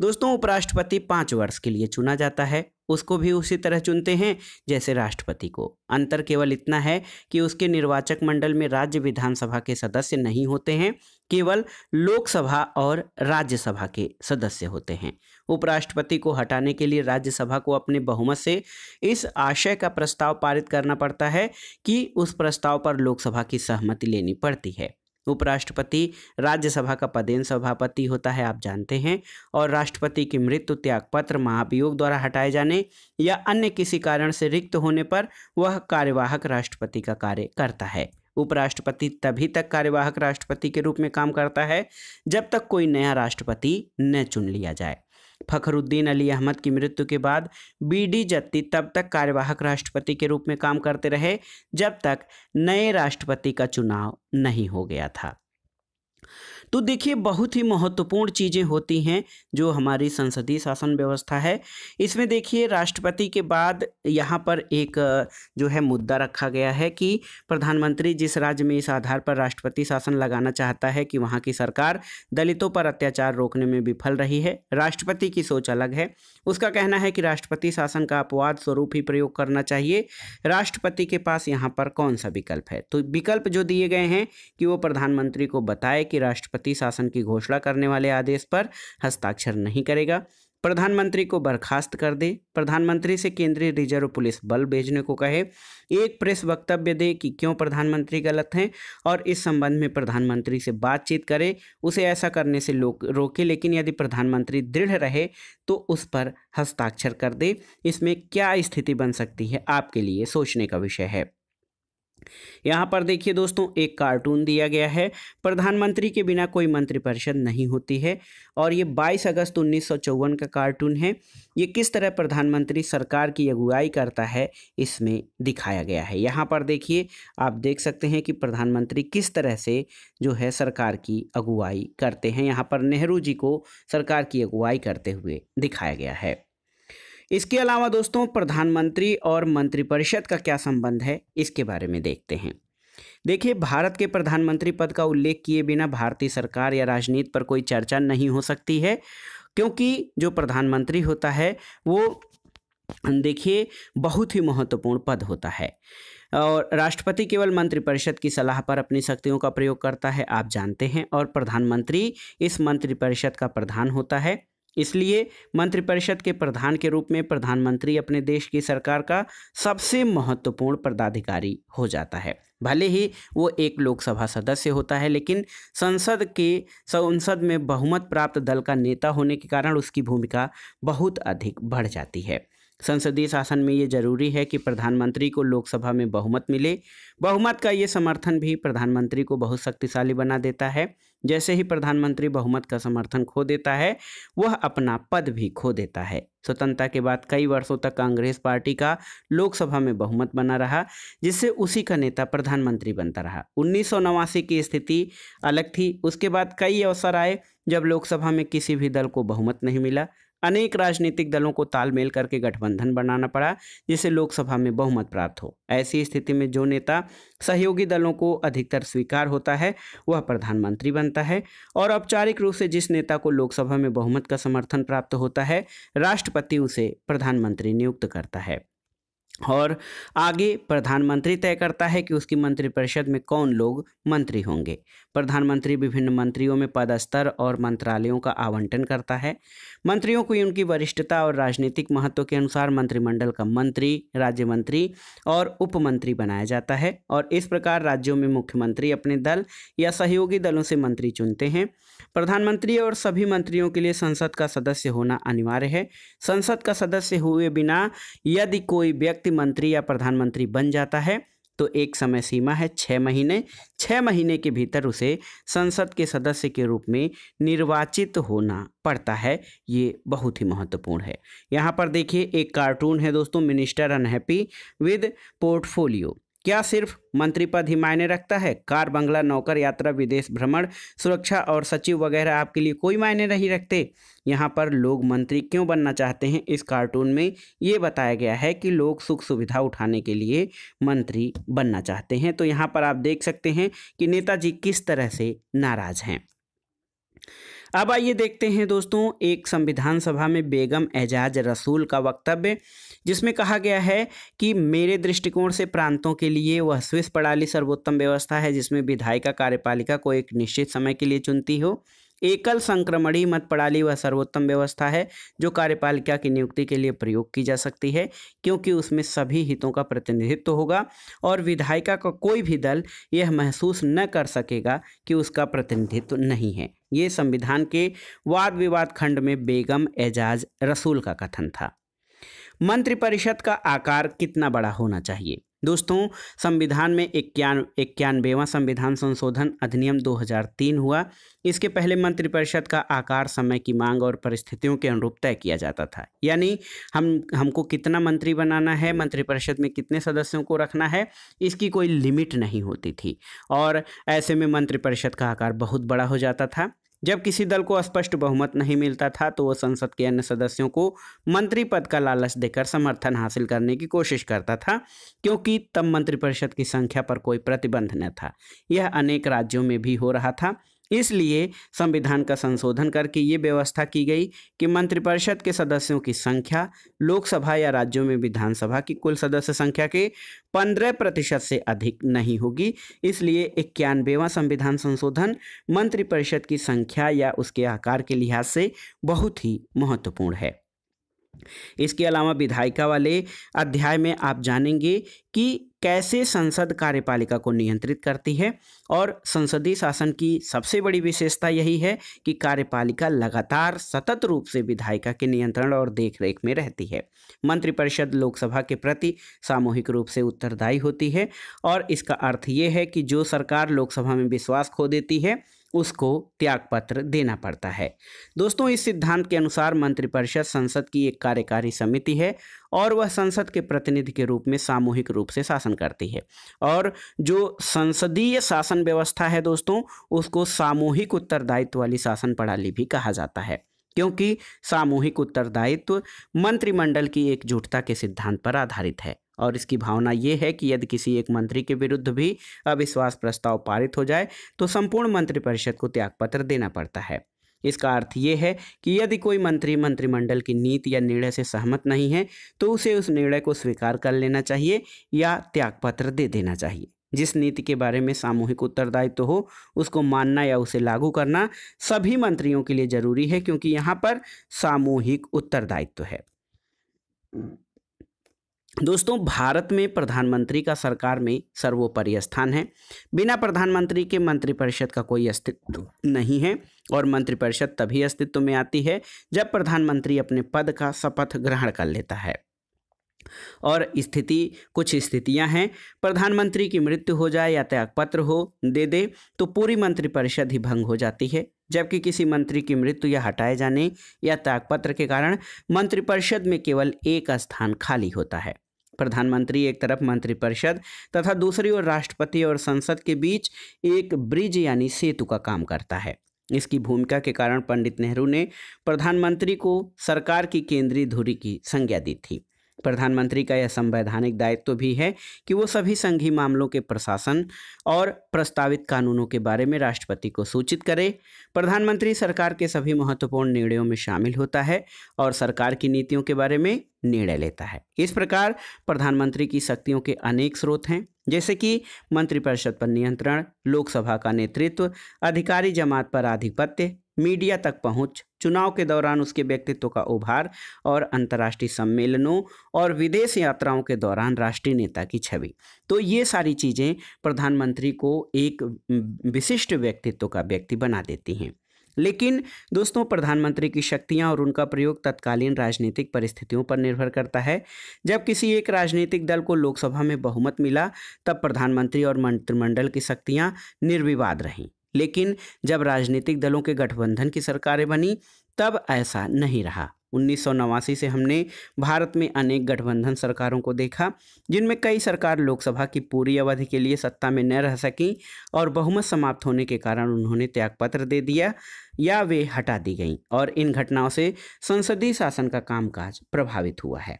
दोस्तों उपराष्ट्रपति पाँच वर्ष के लिए चुना जाता है उसको भी उसी तरह चुनते हैं जैसे राष्ट्रपति को अंतर केवल इतना है कि उसके निर्वाचक मंडल में राज्य विधानसभा के सदस्य नहीं होते हैं केवल लोकसभा और राज्यसभा के सदस्य होते हैं उपराष्ट्रपति को हटाने के लिए राज्यसभा को अपने बहुमत से इस आशय का प्रस्ताव पारित करना पड़ता है कि उस प्रस्ताव पर लोकसभा की सहमति लेनी पड़ती है उपराष्ट्रपति राज्यसभा का पदेन सभापति होता है आप जानते हैं और राष्ट्रपति की मृत्यु त्यागपत्र महाभियोग द्वारा हटाए जाने या अन्य किसी कारण से रिक्त होने पर वह कार्यवाहक राष्ट्रपति का कार्य करता है उपराष्ट्रपति तभी तक कार्यवाहक राष्ट्रपति के रूप में काम करता है जब तक कोई नया राष्ट्रपति न चुन लिया जाए फखरुद्दीन अली अहमद की मृत्यु के बाद बी डी जत्ती तब तक कार्यवाहक राष्ट्रपति के रूप में काम करते रहे जब तक नए राष्ट्रपति का चुनाव नहीं हो गया था तो देखिए बहुत ही महत्वपूर्ण चीज़ें होती हैं जो हमारी संसदीय शासन व्यवस्था है इसमें देखिए राष्ट्रपति के बाद यहाँ पर एक जो है मुद्दा रखा गया है कि प्रधानमंत्री जिस राज्य में इस आधार पर राष्ट्रपति शासन लगाना चाहता है कि वहाँ की सरकार दलितों पर अत्याचार रोकने में विफल रही है राष्ट्रपति की सोच अलग है उसका कहना है कि राष्ट्रपति शासन का अपवाद स्वरूप ही प्रयोग करना चाहिए राष्ट्रपति के पास यहाँ पर कौन सा विकल्प है तो विकल्प जो दिए गए हैं कि वो प्रधानमंत्री को बताए कि राष्ट्रपति राष्ट्रपति शासन की घोषणा करने वाले आदेश पर हस्ताक्षर नहीं करेगा प्रधानमंत्री को बर्खास्त कर दे प्रधानमंत्री से केंद्रीय रिजर्व पुलिस बल भेजने को कहे एक प्रेस वक्तव्य दे कि क्यों प्रधानमंत्री गलत हैं और इस संबंध में प्रधानमंत्री से बातचीत करे उसे ऐसा करने से रोके लेकिन यदि प्रधानमंत्री दृढ़ रहे तो उस पर हस्ताक्षर कर दे इसमें क्या स्थिति बन सकती है आपके लिए सोचने का विषय है यहाँ पर देखिए दोस्तों एक कार्टून दिया गया है प्रधानमंत्री के बिना कोई मंत्रिपरिषद नहीं होती है और ये 22 अगस्त उन्नीस का कार्टून है ये किस तरह प्रधानमंत्री सरकार की अगुवाई करता है इसमें दिखाया गया है यहाँ पर देखिए आप देख सकते हैं कि प्रधानमंत्री किस तरह से जो है सरकार की अगुवाई करते हैं यहाँ पर नेहरू जी को सरकार की अगुवाई करते हुए दिखाया गया है इसके अलावा दोस्तों प्रधानमंत्री और मंत्रिपरिषद का क्या संबंध है इसके बारे में देखते हैं देखिए भारत के प्रधानमंत्री पद का उल्लेख किए बिना भारतीय सरकार या राजनीति पर कोई चर्चा नहीं हो सकती है क्योंकि जो प्रधानमंत्री होता है वो देखिए बहुत ही महत्वपूर्ण पद होता है और राष्ट्रपति केवल मंत्रिपरिषद की सलाह पर अपनी शक्तियों का प्रयोग करता है आप जानते हैं और प्रधानमंत्री इस मंत्रिपरिषद का प्रधान होता है इसलिए मंत्रिपरिषद के प्रधान के रूप में प्रधानमंत्री अपने देश की सरकार का सबसे महत्वपूर्ण पदाधिकारी हो जाता है भले ही वो एक लोकसभा सदस्य होता है लेकिन संसद के संसद में बहुमत प्राप्त दल का नेता होने के कारण उसकी भूमिका बहुत अधिक बढ़ जाती है संसदीय शासन में ये जरूरी है कि प्रधानमंत्री को लोकसभा में बहुमत मिले बहुमत का ये समर्थन भी प्रधानमंत्री को बहुत शक्तिशाली बना देता है जैसे ही प्रधानमंत्री बहुमत का समर्थन खो देता है वह अपना पद भी खो देता है स्वतंत्रता के बाद कई वर्षों तक कांग्रेस पार्टी का लोकसभा में बहुमत बना रहा जिससे उसी का नेता प्रधानमंत्री बनता रहा उन्नीस की स्थिति अलग थी उसके बाद कई अवसर आए जब लोकसभा में किसी भी दल को बहुमत नहीं मिला अनेक राजनीतिक दलों को तालमेल करके गठबंधन बनाना पड़ा जिसे लोकसभा में बहुमत प्राप्त हो ऐसी स्थिति में जो नेता सहयोगी दलों को अधिकतर स्वीकार होता है वह प्रधानमंत्री बनता है और औपचारिक रूप से जिस नेता को लोकसभा में बहुमत का समर्थन प्राप्त होता है राष्ट्रपति उसे प्रधानमंत्री नियुक्त करता है और आगे प्रधानमंत्री तय करता है कि उसकी मंत्रिपरिषद में कौन लोग मंत्री होंगे प्रधानमंत्री विभिन्न मंत्रियों में पदस्तर और मंत्रालयों का आवंटन करता है मंत्रियों को उनकी वरिष्ठता और राजनीतिक महत्व के अनुसार मंत्रिमंडल का मंत्री राज्य मंत्री और उपमंत्री बनाया जाता है और इस प्रकार राज्यों में मुख्यमंत्री अपने दल या सहयोगी दलों से मंत्री चुनते हैं प्रधानमंत्री और सभी मंत्रियों के लिए संसद का सदस्य होना अनिवार्य है संसद का सदस्य हुए बिना यदि कोई व्यक्ति व्यक्ति मंत्री या प्रधानमंत्री बन जाता है तो एक समय सीमा है छः महीने छः महीने के भीतर उसे संसद के सदस्य के रूप में निर्वाचित होना पड़ता है ये बहुत ही महत्वपूर्ण है यहाँ पर देखिए एक कार्टून है दोस्तों मिनिस्टर अनहैप्पी विद पोर्टफोलियो क्या सिर्फ मंत्री पद ही मायने रखता है कार बंगला नौकर यात्रा विदेश भ्रमण सुरक्षा और सचिव वगैरह आपके लिए कोई मायने नहीं रखते यहाँ पर लोग मंत्री क्यों बनना चाहते हैं इस कार्टून में ये बताया गया है कि लोग सुख सुविधा उठाने के लिए मंत्री बनना चाहते हैं तो यहाँ पर आप देख सकते हैं कि नेताजी किस तरह से नाराज़ हैं अब आइए देखते हैं दोस्तों एक संविधान सभा में बेगम एजाज रसूल का वक्तव्य जिसमें कहा गया है कि मेरे दृष्टिकोण से प्रांतों के लिए वह स्विस प्रणाली सर्वोत्तम व्यवस्था है जिसमें विधायिका कार्यपालिका को एक निश्चित समय के लिए चुनती हो एकल संक्रमणी मत प्रणाली वह सर्वोत्तम व्यवस्था है जो कार्यपालिका की नियुक्ति के लिए प्रयोग की जा सकती है क्योंकि उसमें सभी हितों का प्रतिनिधित्व होगा और विधायिका का कोई भी दल यह महसूस न कर सकेगा कि उसका प्रतिनिधित्व नहीं है ये संविधान के वाद विवाद खंड में बेगम एजाज रसूल का कथन था मंत्रिपरिषद का आकार कितना बड़ा होना चाहिए दोस्तों संविधान में इक्यान इक्यानवेवा संविधान संशोधन अधिनियम 2003 हुआ इसके पहले मंत्रिपरिषद का आकार समय की मांग और परिस्थितियों के अनुरूप तय किया जाता था यानी हम हमको कितना मंत्री बनाना है मंत्रिपरिषद में कितने सदस्यों को रखना है इसकी कोई लिमिट नहीं होती थी और ऐसे में मंत्रिपरिषद का आकार बहुत बड़ा हो जाता था जब किसी दल को स्पष्ट बहुमत नहीं मिलता था तो वह संसद के अन्य सदस्यों को मंत्री पद का लालच देकर समर्थन हासिल करने की कोशिश करता था क्योंकि तब मंत्रिपरिषद की संख्या पर कोई प्रतिबंध न था यह अनेक राज्यों में भी हो रहा था इसलिए संविधान का संशोधन करके ये व्यवस्था की गई कि मंत्रिपरिषद के सदस्यों की संख्या लोकसभा या राज्यों में विधानसभा की कुल सदस्य संख्या के पंद्रह प्रतिशत से अधिक नहीं होगी इसलिए इक्यानवेवा संविधान संशोधन मंत्रिपरिषद की संख्या या उसके आकार के लिहाज से बहुत ही महत्वपूर्ण है इसके अलावा विधायिका वाले अध्याय में आप जानेंगे कि कैसे संसद कार्यपालिका को नियंत्रित करती है और संसदीय शासन की सबसे बड़ी विशेषता यही है कि कार्यपालिका लगातार सतत रूप से विधायिका के नियंत्रण और देखरेख में रहती है मंत्रिपरिषद लोकसभा के प्रति सामूहिक रूप से उत्तरदायी होती है और इसका अर्थ ये है कि जो सरकार लोकसभा में विश्वास खो देती है उसको त्यागपत्र देना पड़ता है दोस्तों इस सिद्धांत के अनुसार मंत्रिपरिषद संसद की एक कार्यकारी समिति है और वह संसद के प्रतिनिधि के रूप में सामूहिक रूप से शासन करती है और जो संसदीय शासन व्यवस्था है दोस्तों उसको सामूहिक उत्तरदायित्व वाली शासन प्रणाली भी कहा जाता है क्योंकि सामूहिक उत्तरदायित्व मंत्रिमंडल की एकजुटता के सिद्धांत पर आधारित है और इसकी भावना ये है कि यदि किसी एक मंत्री के विरुद्ध भी अविश्वास प्रस्ताव पारित हो जाए तो संपूर्ण मंत्रिपरिषद को त्यागपत्र देना पड़ता है इसका अर्थ ये है कि यदि कोई मंत्री मंत्रिमंडल की नीति या निर्णय से सहमत नहीं है तो उसे उस निर्णय को स्वीकार कर लेना चाहिए या त्यागपत्र दे देना चाहिए जिस नीति के बारे में सामूहिक उत्तरदायित्व तो हो उसको मानना या उसे लागू करना सभी मंत्रियों के लिए जरूरी है क्योंकि यहाँ पर सामूहिक उत्तरदायित्व तो है दोस्तों भारत में प्रधानमंत्री का सरकार में सर्वोपरि स्थान है बिना प्रधानमंत्री के मंत्रिपरिषद का कोई अस्तित्व नहीं है और मंत्रिपरिषद तभी अस्तित्व में आती है जब प्रधानमंत्री अपने पद का शपथ ग्रहण कर लेता है और स्थिति कुछ स्थितियां हैं प्रधानमंत्री की मृत्यु हो जाए या त्यागपत्र हो दे दे तो पूरी मंत्रिपरिषद ही भंग हो जाती है जबकि किसी मंत्री की मृत्यु या हटाए जाने या त्यागपत्र के कारण मंत्रिपरिषद में केवल एक स्थान खाली होता है प्रधानमंत्री एक तरफ मंत्रिपरिषद तथा दूसरी ओर राष्ट्रपति और संसद के बीच एक ब्रिज यानी सेतु का काम करता है इसकी भूमिका के कारण पंडित नेहरू ने प्रधानमंत्री को सरकार की केंद्रीय धुरी की संज्ञा दी थी प्रधानमंत्री का यह संवैधानिक दायित्व तो भी है कि वो सभी संघीय मामलों के प्रशासन और प्रस्तावित कानूनों के बारे में राष्ट्रपति को सूचित करे प्रधानमंत्री सरकार के सभी महत्वपूर्ण निर्णयों में शामिल होता है और सरकार की नीतियों के बारे में निर्णय लेता है इस प्रकार प्रधानमंत्री की शक्तियों के अनेक स्रोत हैं जैसे कि मंत्रिपरिषद पर नियंत्रण लोकसभा का नेतृत्व अधिकारी जमात पर आधिपत्य मीडिया तक पहुंच, चुनाव के दौरान उसके व्यक्तित्व का उभार और अंतर्राष्ट्रीय सम्मेलनों और विदेश यात्राओं के दौरान राष्ट्रीय नेता की छवि तो ये सारी चीज़ें प्रधानमंत्री को एक विशिष्ट व्यक्तित्व का व्यक्ति बना देती हैं लेकिन दोस्तों प्रधानमंत्री की शक्तियां और उनका प्रयोग तत्कालीन राजनीतिक परिस्थितियों पर निर्भर करता है जब किसी एक राजनीतिक दल को लोकसभा में बहुमत मिला तब प्रधानमंत्री और मंत्रिमंडल की शक्तियां निर्विवाद रहीं लेकिन जब राजनीतिक दलों के गठबंधन की सरकारें बनी तब ऐसा नहीं रहा उन्नीस से हमने भारत में अनेक गठबंधन सरकारों को देखा जिनमें कई सरकार लोकसभा की पूरी अवधि के लिए सत्ता में न रह सकी और बहुमत समाप्त होने के कारण उन्होंने त्यागपत्र दे दिया या वे हटा दी गईं और इन घटनाओं से संसदीय शासन का कामकाज प्रभावित हुआ है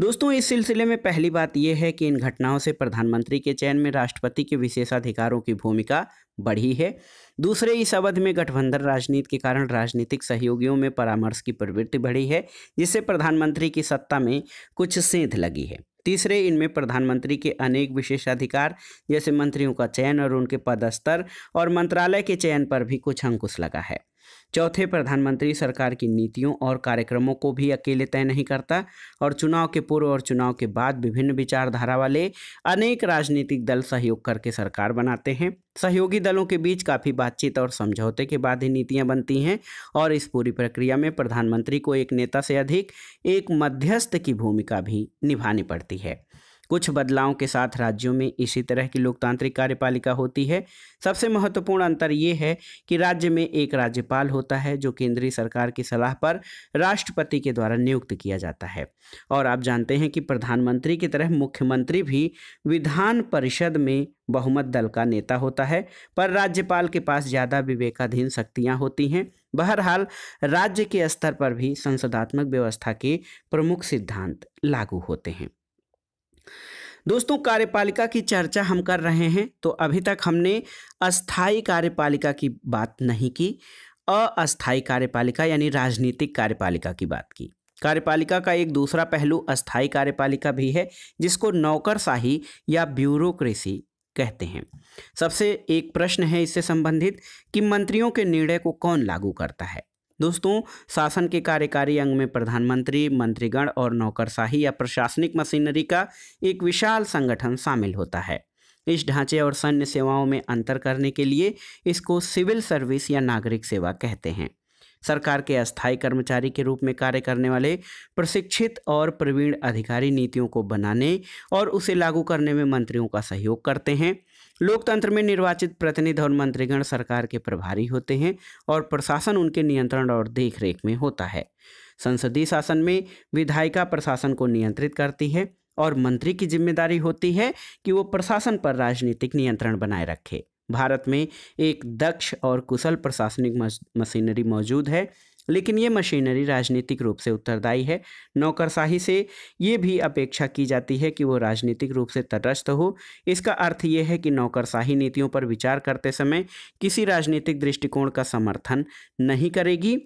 दोस्तों इस सिलसिले में पहली बात यह है कि इन घटनाओं से प्रधानमंत्री के चयन में राष्ट्रपति के विशेषाधिकारों की भूमिका बढ़ी है दूसरे इस अवध में गठबंधन राजनीति के कारण राजनीतिक सहयोगियों में परामर्श की प्रवृत्ति बढ़ी है जिससे प्रधानमंत्री की सत्ता में कुछ सेंध लगी है तीसरे इनमें प्रधानमंत्री के अनेक विशेषाधिकार जैसे मंत्रियों का चयन और उनके पदस्तर और मंत्रालय के चयन पर भी कुछ अंकुश लगा है चौथे प्रधानमंत्री सरकार की नीतियों और कार्यक्रमों को भी अकेले तय नहीं करता और चुनाव के पूर्व और चुनाव के बाद विभिन्न विचारधारा वाले अनेक राजनीतिक दल सहयोग करके सरकार बनाते हैं सहयोगी दलों के बीच काफ़ी बातचीत और समझौते के बाद ही नीतियां बनती हैं और इस पूरी प्रक्रिया में प्रधानमंत्री को एक नेता से अधिक एक मध्यस्थ की भूमिका भी निभानी पड़ती है कुछ बदलावों के साथ राज्यों में इसी तरह की लोकतांत्रिक कार्यपालिका होती है सबसे महत्वपूर्ण अंतर ये है कि राज्य में एक राज्यपाल होता है जो केंद्रीय सरकार की सलाह पर राष्ट्रपति के द्वारा नियुक्त किया जाता है और आप जानते हैं कि प्रधानमंत्री की तरह मुख्यमंत्री भी विधान परिषद में बहुमत दल का नेता होता है पर राज्यपाल के पास ज़्यादा विवेकाधीन शक्तियाँ होती हैं बहरहाल राज्य के स्तर पर भी संसदात्मक व्यवस्था के प्रमुख सिद्धांत लागू होते हैं दोस्तों कार्यपालिका की चर्चा हम कर रहे हैं तो अभी तक हमने अस्थाई कार्यपालिका की बात नहीं की अस्थाई कार्यपालिका यानी राजनीतिक कार्यपालिका की बात की कार्यपालिका का एक दूसरा पहलू अस्थाई कार्यपालिका भी है जिसको नौकरशाही या ब्यूरोक्रेसी कहते हैं सबसे एक प्रश्न है इससे संबंधित कि मंत्रियों के निर्णय को कौन लागू करता है दोस्तों शासन के कार्यकारी अंग में प्रधानमंत्री मंत्रीगण और नौकरशाही या प्रशासनिक मशीनरी का एक विशाल संगठन शामिल होता है इस ढांचे और सैन्य सेवाओं में अंतर करने के लिए इसको सिविल सर्विस या नागरिक सेवा कहते हैं सरकार के अस्थायी कर्मचारी के रूप में कार्य करने वाले प्रशिक्षित और प्रवीण अधिकारी नीतियों को बनाने और उसे लागू करने में मंत्रियों का सहयोग करते हैं लोकतंत्र में निर्वाचित प्रतिनिधि और मंत्रीगण सरकार के प्रभारी होते हैं और प्रशासन उनके नियंत्रण और देखरेख में होता है संसदीय शासन में विधायिका प्रशासन को नियंत्रित करती है और मंत्री की जिम्मेदारी होती है कि वो प्रशासन पर राजनीतिक नियंत्रण बनाए रखे भारत में एक दक्ष और कुशल प्रशासनिक मशीनरी मौजूद है लेकिन ये मशीनरी राजनीतिक रूप से उत्तरदायी है नौकरशाही से ये भी अपेक्षा की जाती है कि वो राजनीतिक रूप से तटस्थ हो इसका अर्थ ये है कि नौकरशाही नीतियों पर विचार करते समय किसी राजनीतिक दृष्टिकोण का समर्थन नहीं करेगी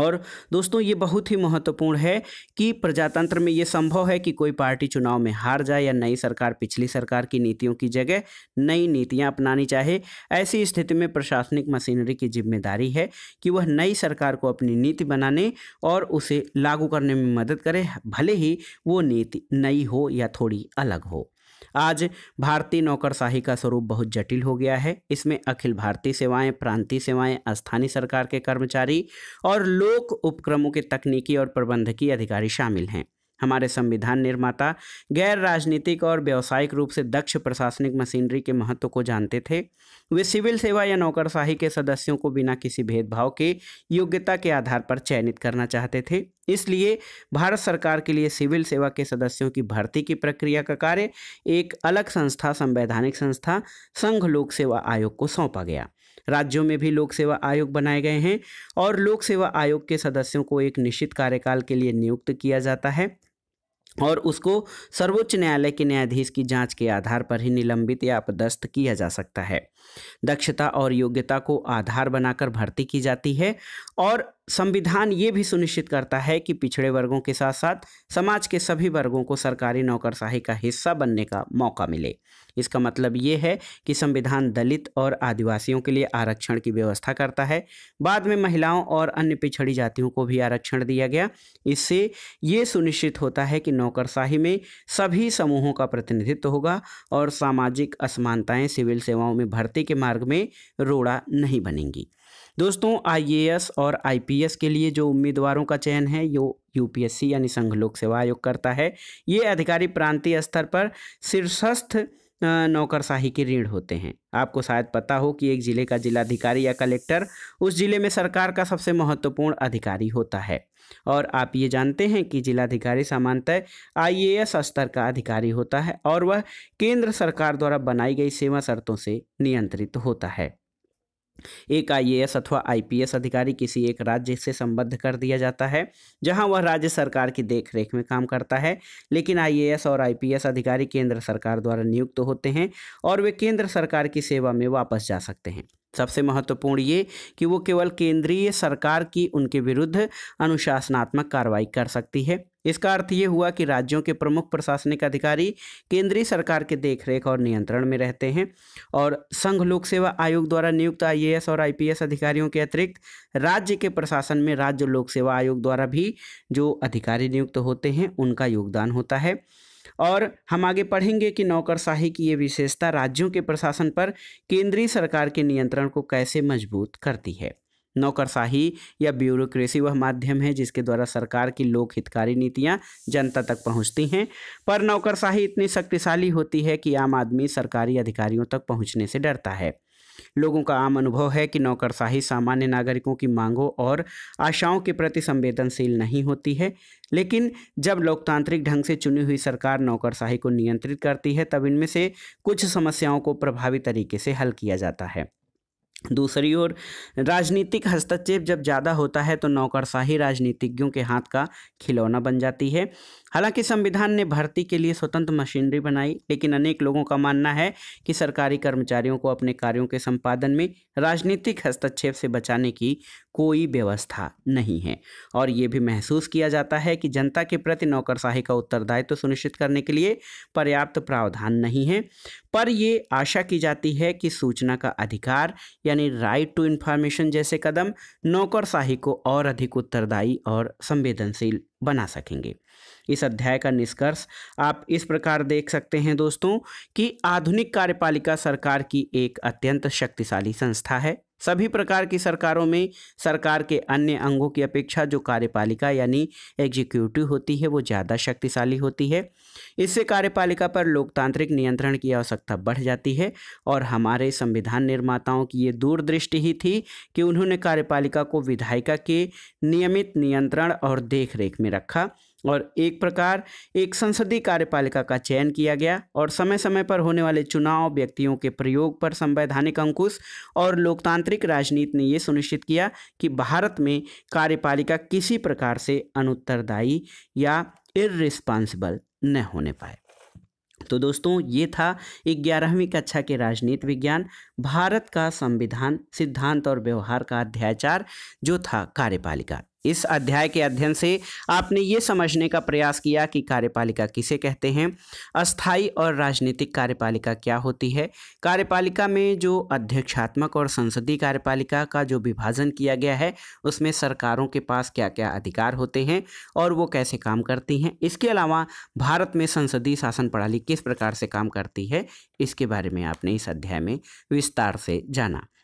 और दोस्तों ये बहुत ही महत्वपूर्ण है कि प्रजातंत्र में ये संभव है कि कोई पार्टी चुनाव में हार जाए या नई सरकार पिछली सरकार की नीतियों की जगह नई नीतियां अपनानी चाहे ऐसी स्थिति में प्रशासनिक मशीनरी की जिम्मेदारी है कि वह नई सरकार को अपनी नीति बनाने और उसे लागू करने में मदद करे भले ही वो नीति नई हो या थोड़ी अलग हो आज भारतीय नौकरशाही का स्वरूप बहुत जटिल हो गया है इसमें अखिल भारतीय सेवाएं प्रांतीय सेवाएं स्थानीय सरकार के कर्मचारी और लोक उपक्रमों के तकनीकी और प्रबंधकीय अधिकारी शामिल हैं हमारे संविधान निर्माता गैर राजनीतिक और व्यावसायिक रूप से दक्ष प्रशासनिक मशीनरी के महत्व को जानते थे वे सिविल सेवा या नौकरशाही के सदस्यों को बिना किसी भेदभाव के योग्यता के आधार पर चयनित करना चाहते थे इसलिए भारत सरकार के लिए सिविल सेवा के सदस्यों की भर्ती की प्रक्रिया का कार्य एक अलग संस्था संवैधानिक संस्था संघ लोक सेवा आयोग को सौंपा गया राज्यों में भी लोक सेवा आयोग बनाए गए हैं और लोक सेवा आयोग के सदस्यों को एक निश्चित कार्यकाल के लिए नियुक्त किया जाता है और उसको सर्वोच्च न्यायालय के न्यायाधीश की जांच के आधार पर ही निलंबित या अपदस्थ किया जा सकता है दक्षता और योग्यता को आधार बनाकर भर्ती की जाती है और संविधान ये भी सुनिश्चित करता है कि पिछड़े वर्गों के साथ साथ समाज के सभी वर्गों को सरकारी नौकरशाही का हिस्सा बनने का मौका मिले इसका मतलब ये है कि संविधान दलित और आदिवासियों के लिए आरक्षण की व्यवस्था करता है बाद में महिलाओं और अन्य पिछड़ी जातियों को भी आरक्षण दिया गया इससे ये सुनिश्चित होता है कि नौकरशाही में सभी समूहों का प्रतिनिधित्व होगा और सामाजिक असमानताएँ सिविल सेवाओं में भर्ती के मार्ग में रोड़ा नहीं बनेंगी दोस्तों आईएएस और आईपीएस के लिए जो उम्मीदवारों का चयन है यो यूपीएससी यानी संघ लोक सेवा आयोग करता है ये अधिकारी प्रांतीय स्तर पर शीर्षस्थ नौकरशाही के ऋण होते हैं आपको शायद पता हो कि एक जिले का जिलाधिकारी या कलेक्टर उस जिले में सरकार का सबसे महत्वपूर्ण अधिकारी होता है और आप ये जानते हैं कि जिलाधिकारी सामान्यतः आईएएस स्तर का अधिकारी होता है और वह केंद्र सरकार द्वारा बनाई गई सेवा शर्तों से नियंत्रित होता है एक आईएएस अथवा आईपीएस अधिकारी किसी एक राज्य से संबद्ध कर दिया जाता है जहां वह राज्य सरकार की देखरेख में काम करता है लेकिन आईएएस और आईपीएस अधिकारी केंद्र सरकार द्वारा नियुक्त तो होते हैं और वे केंद्र सरकार की सेवा में वापस जा सकते हैं सबसे महत्वपूर्ण ये कि वो केवल केंद्रीय सरकार की उनके विरुद्ध अनुशासनात्मक कार्रवाई कर सकती है इसका अर्थ ये हुआ कि राज्यों के प्रमुख प्रशासनिक अधिकारी केंद्रीय सरकार के देखरेख और नियंत्रण में रहते हैं और संघ लोक सेवा आयोग द्वारा नियुक्त आईएएस और आईपीएस अधिकारियों के अतिरिक्त राज्य के प्रशासन में राज्य लोक सेवा आयोग द्वारा भी जो अधिकारी नियुक्त होते हैं उनका योगदान होता है और हम आगे पढ़ेंगे कि नौकरशाही की ये विशेषता राज्यों के प्रशासन पर केंद्रीय सरकार के नियंत्रण को कैसे मजबूत करती है नौकरशाही या ब्यूरोक्रेसी वह माध्यम है जिसके द्वारा सरकार की लोक हितकारी नीतियां जनता तक पहुंचती हैं पर नौकरशाही इतनी शक्तिशाली होती है कि आम आदमी सरकारी अधिकारियों तक पहुंचने से डरता है लोगों का आम अनुभव है कि नौकरशाही सामान्य नागरिकों की मांगों और आशाओं के प्रति संवेदनशील नहीं होती है लेकिन जब लोकतांत्रिक ढंग से चुनी हुई सरकार नौकरशाही को नियंत्रित करती है तब इनमें से कुछ समस्याओं को प्रभावी तरीके से हल किया जाता है दूसरी ओर राजनीतिक हस्तक्षेप जब ज़्यादा होता है तो नौकरशाही राजनीतिज्ञों के हाथ का खिलौना बन जाती है हालांकि संविधान ने भर्ती के लिए स्वतंत्र मशीनरी बनाई लेकिन अनेक लोगों का मानना है कि सरकारी कर्मचारियों को अपने कार्यों के संपादन में राजनीतिक हस्तक्षेप से बचाने की कोई व्यवस्था नहीं है और ये भी महसूस किया जाता है कि जनता के प्रति नौकरशाही का उत्तरदायित्व तो सुनिश्चित करने के लिए पर्याप्त प्रावधान नहीं है पर ये आशा की जाती है कि सूचना का अधिकार यानी राइट टू इन्फॉर्मेशन जैसे कदम नौकरशाही को और अधिक उत्तरदायी और संवेदनशील बना सकेंगे इस अध्याय का निष्कर्ष आप इस प्रकार देख सकते हैं दोस्तों कि आधुनिक कार्यपालिका सरकार की एक अत्यंत शक्तिशाली संस्था है सभी प्रकार की सरकारों में सरकार के अन्य अंगों की अपेक्षा जो कार्यपालिका यानी एग्जीक्यूटिव होती है वो ज़्यादा शक्तिशाली होती है इससे कार्यपालिका पर लोकतांत्रिक नियंत्रण की आवश्यकता बढ़ जाती है और हमारे संविधान निर्माताओं की ये दूरदृष्टि ही थी कि उन्होंने कार्यपालिका को विधायिका के नियमित नियंत्रण और देखरेख में रखा और एक प्रकार एक संसदीय कार्यपालिका का चयन किया गया और समय समय पर होने वाले चुनाव व्यक्तियों के प्रयोग पर संवैधानिक अंकुश और लोकतांत्रिक राजनीति ने ये सुनिश्चित किया कि भारत में कार्यपालिका किसी प्रकार से अनुत्तरदायी या इरिस्पॉन्सिबल न होने पाए तो दोस्तों ये था ग्यारहवीं कक्षा के राजनीति विज्ञान भारत का संविधान सिद्धांत और व्यवहार का अध्याचार जो था कार्यपालिका इस अध्याय के अध्ययन से आपने ये समझने का प्रयास किया कि कार्यपालिका किसे कहते हैं अस्थाई और राजनीतिक कार्यपालिका क्या होती है कार्यपालिका में जो अध्यक्षात्मक और संसदीय कार्यपालिका का जो विभाजन किया गया है उसमें सरकारों के पास क्या क्या अधिकार होते हैं और वो कैसे काम करती हैं इसके अलावा भारत में संसदीय शासन प्रणाली किस प्रकार से काम करती है इसके बारे में आपने इस अध्याय में विस्तार से जाना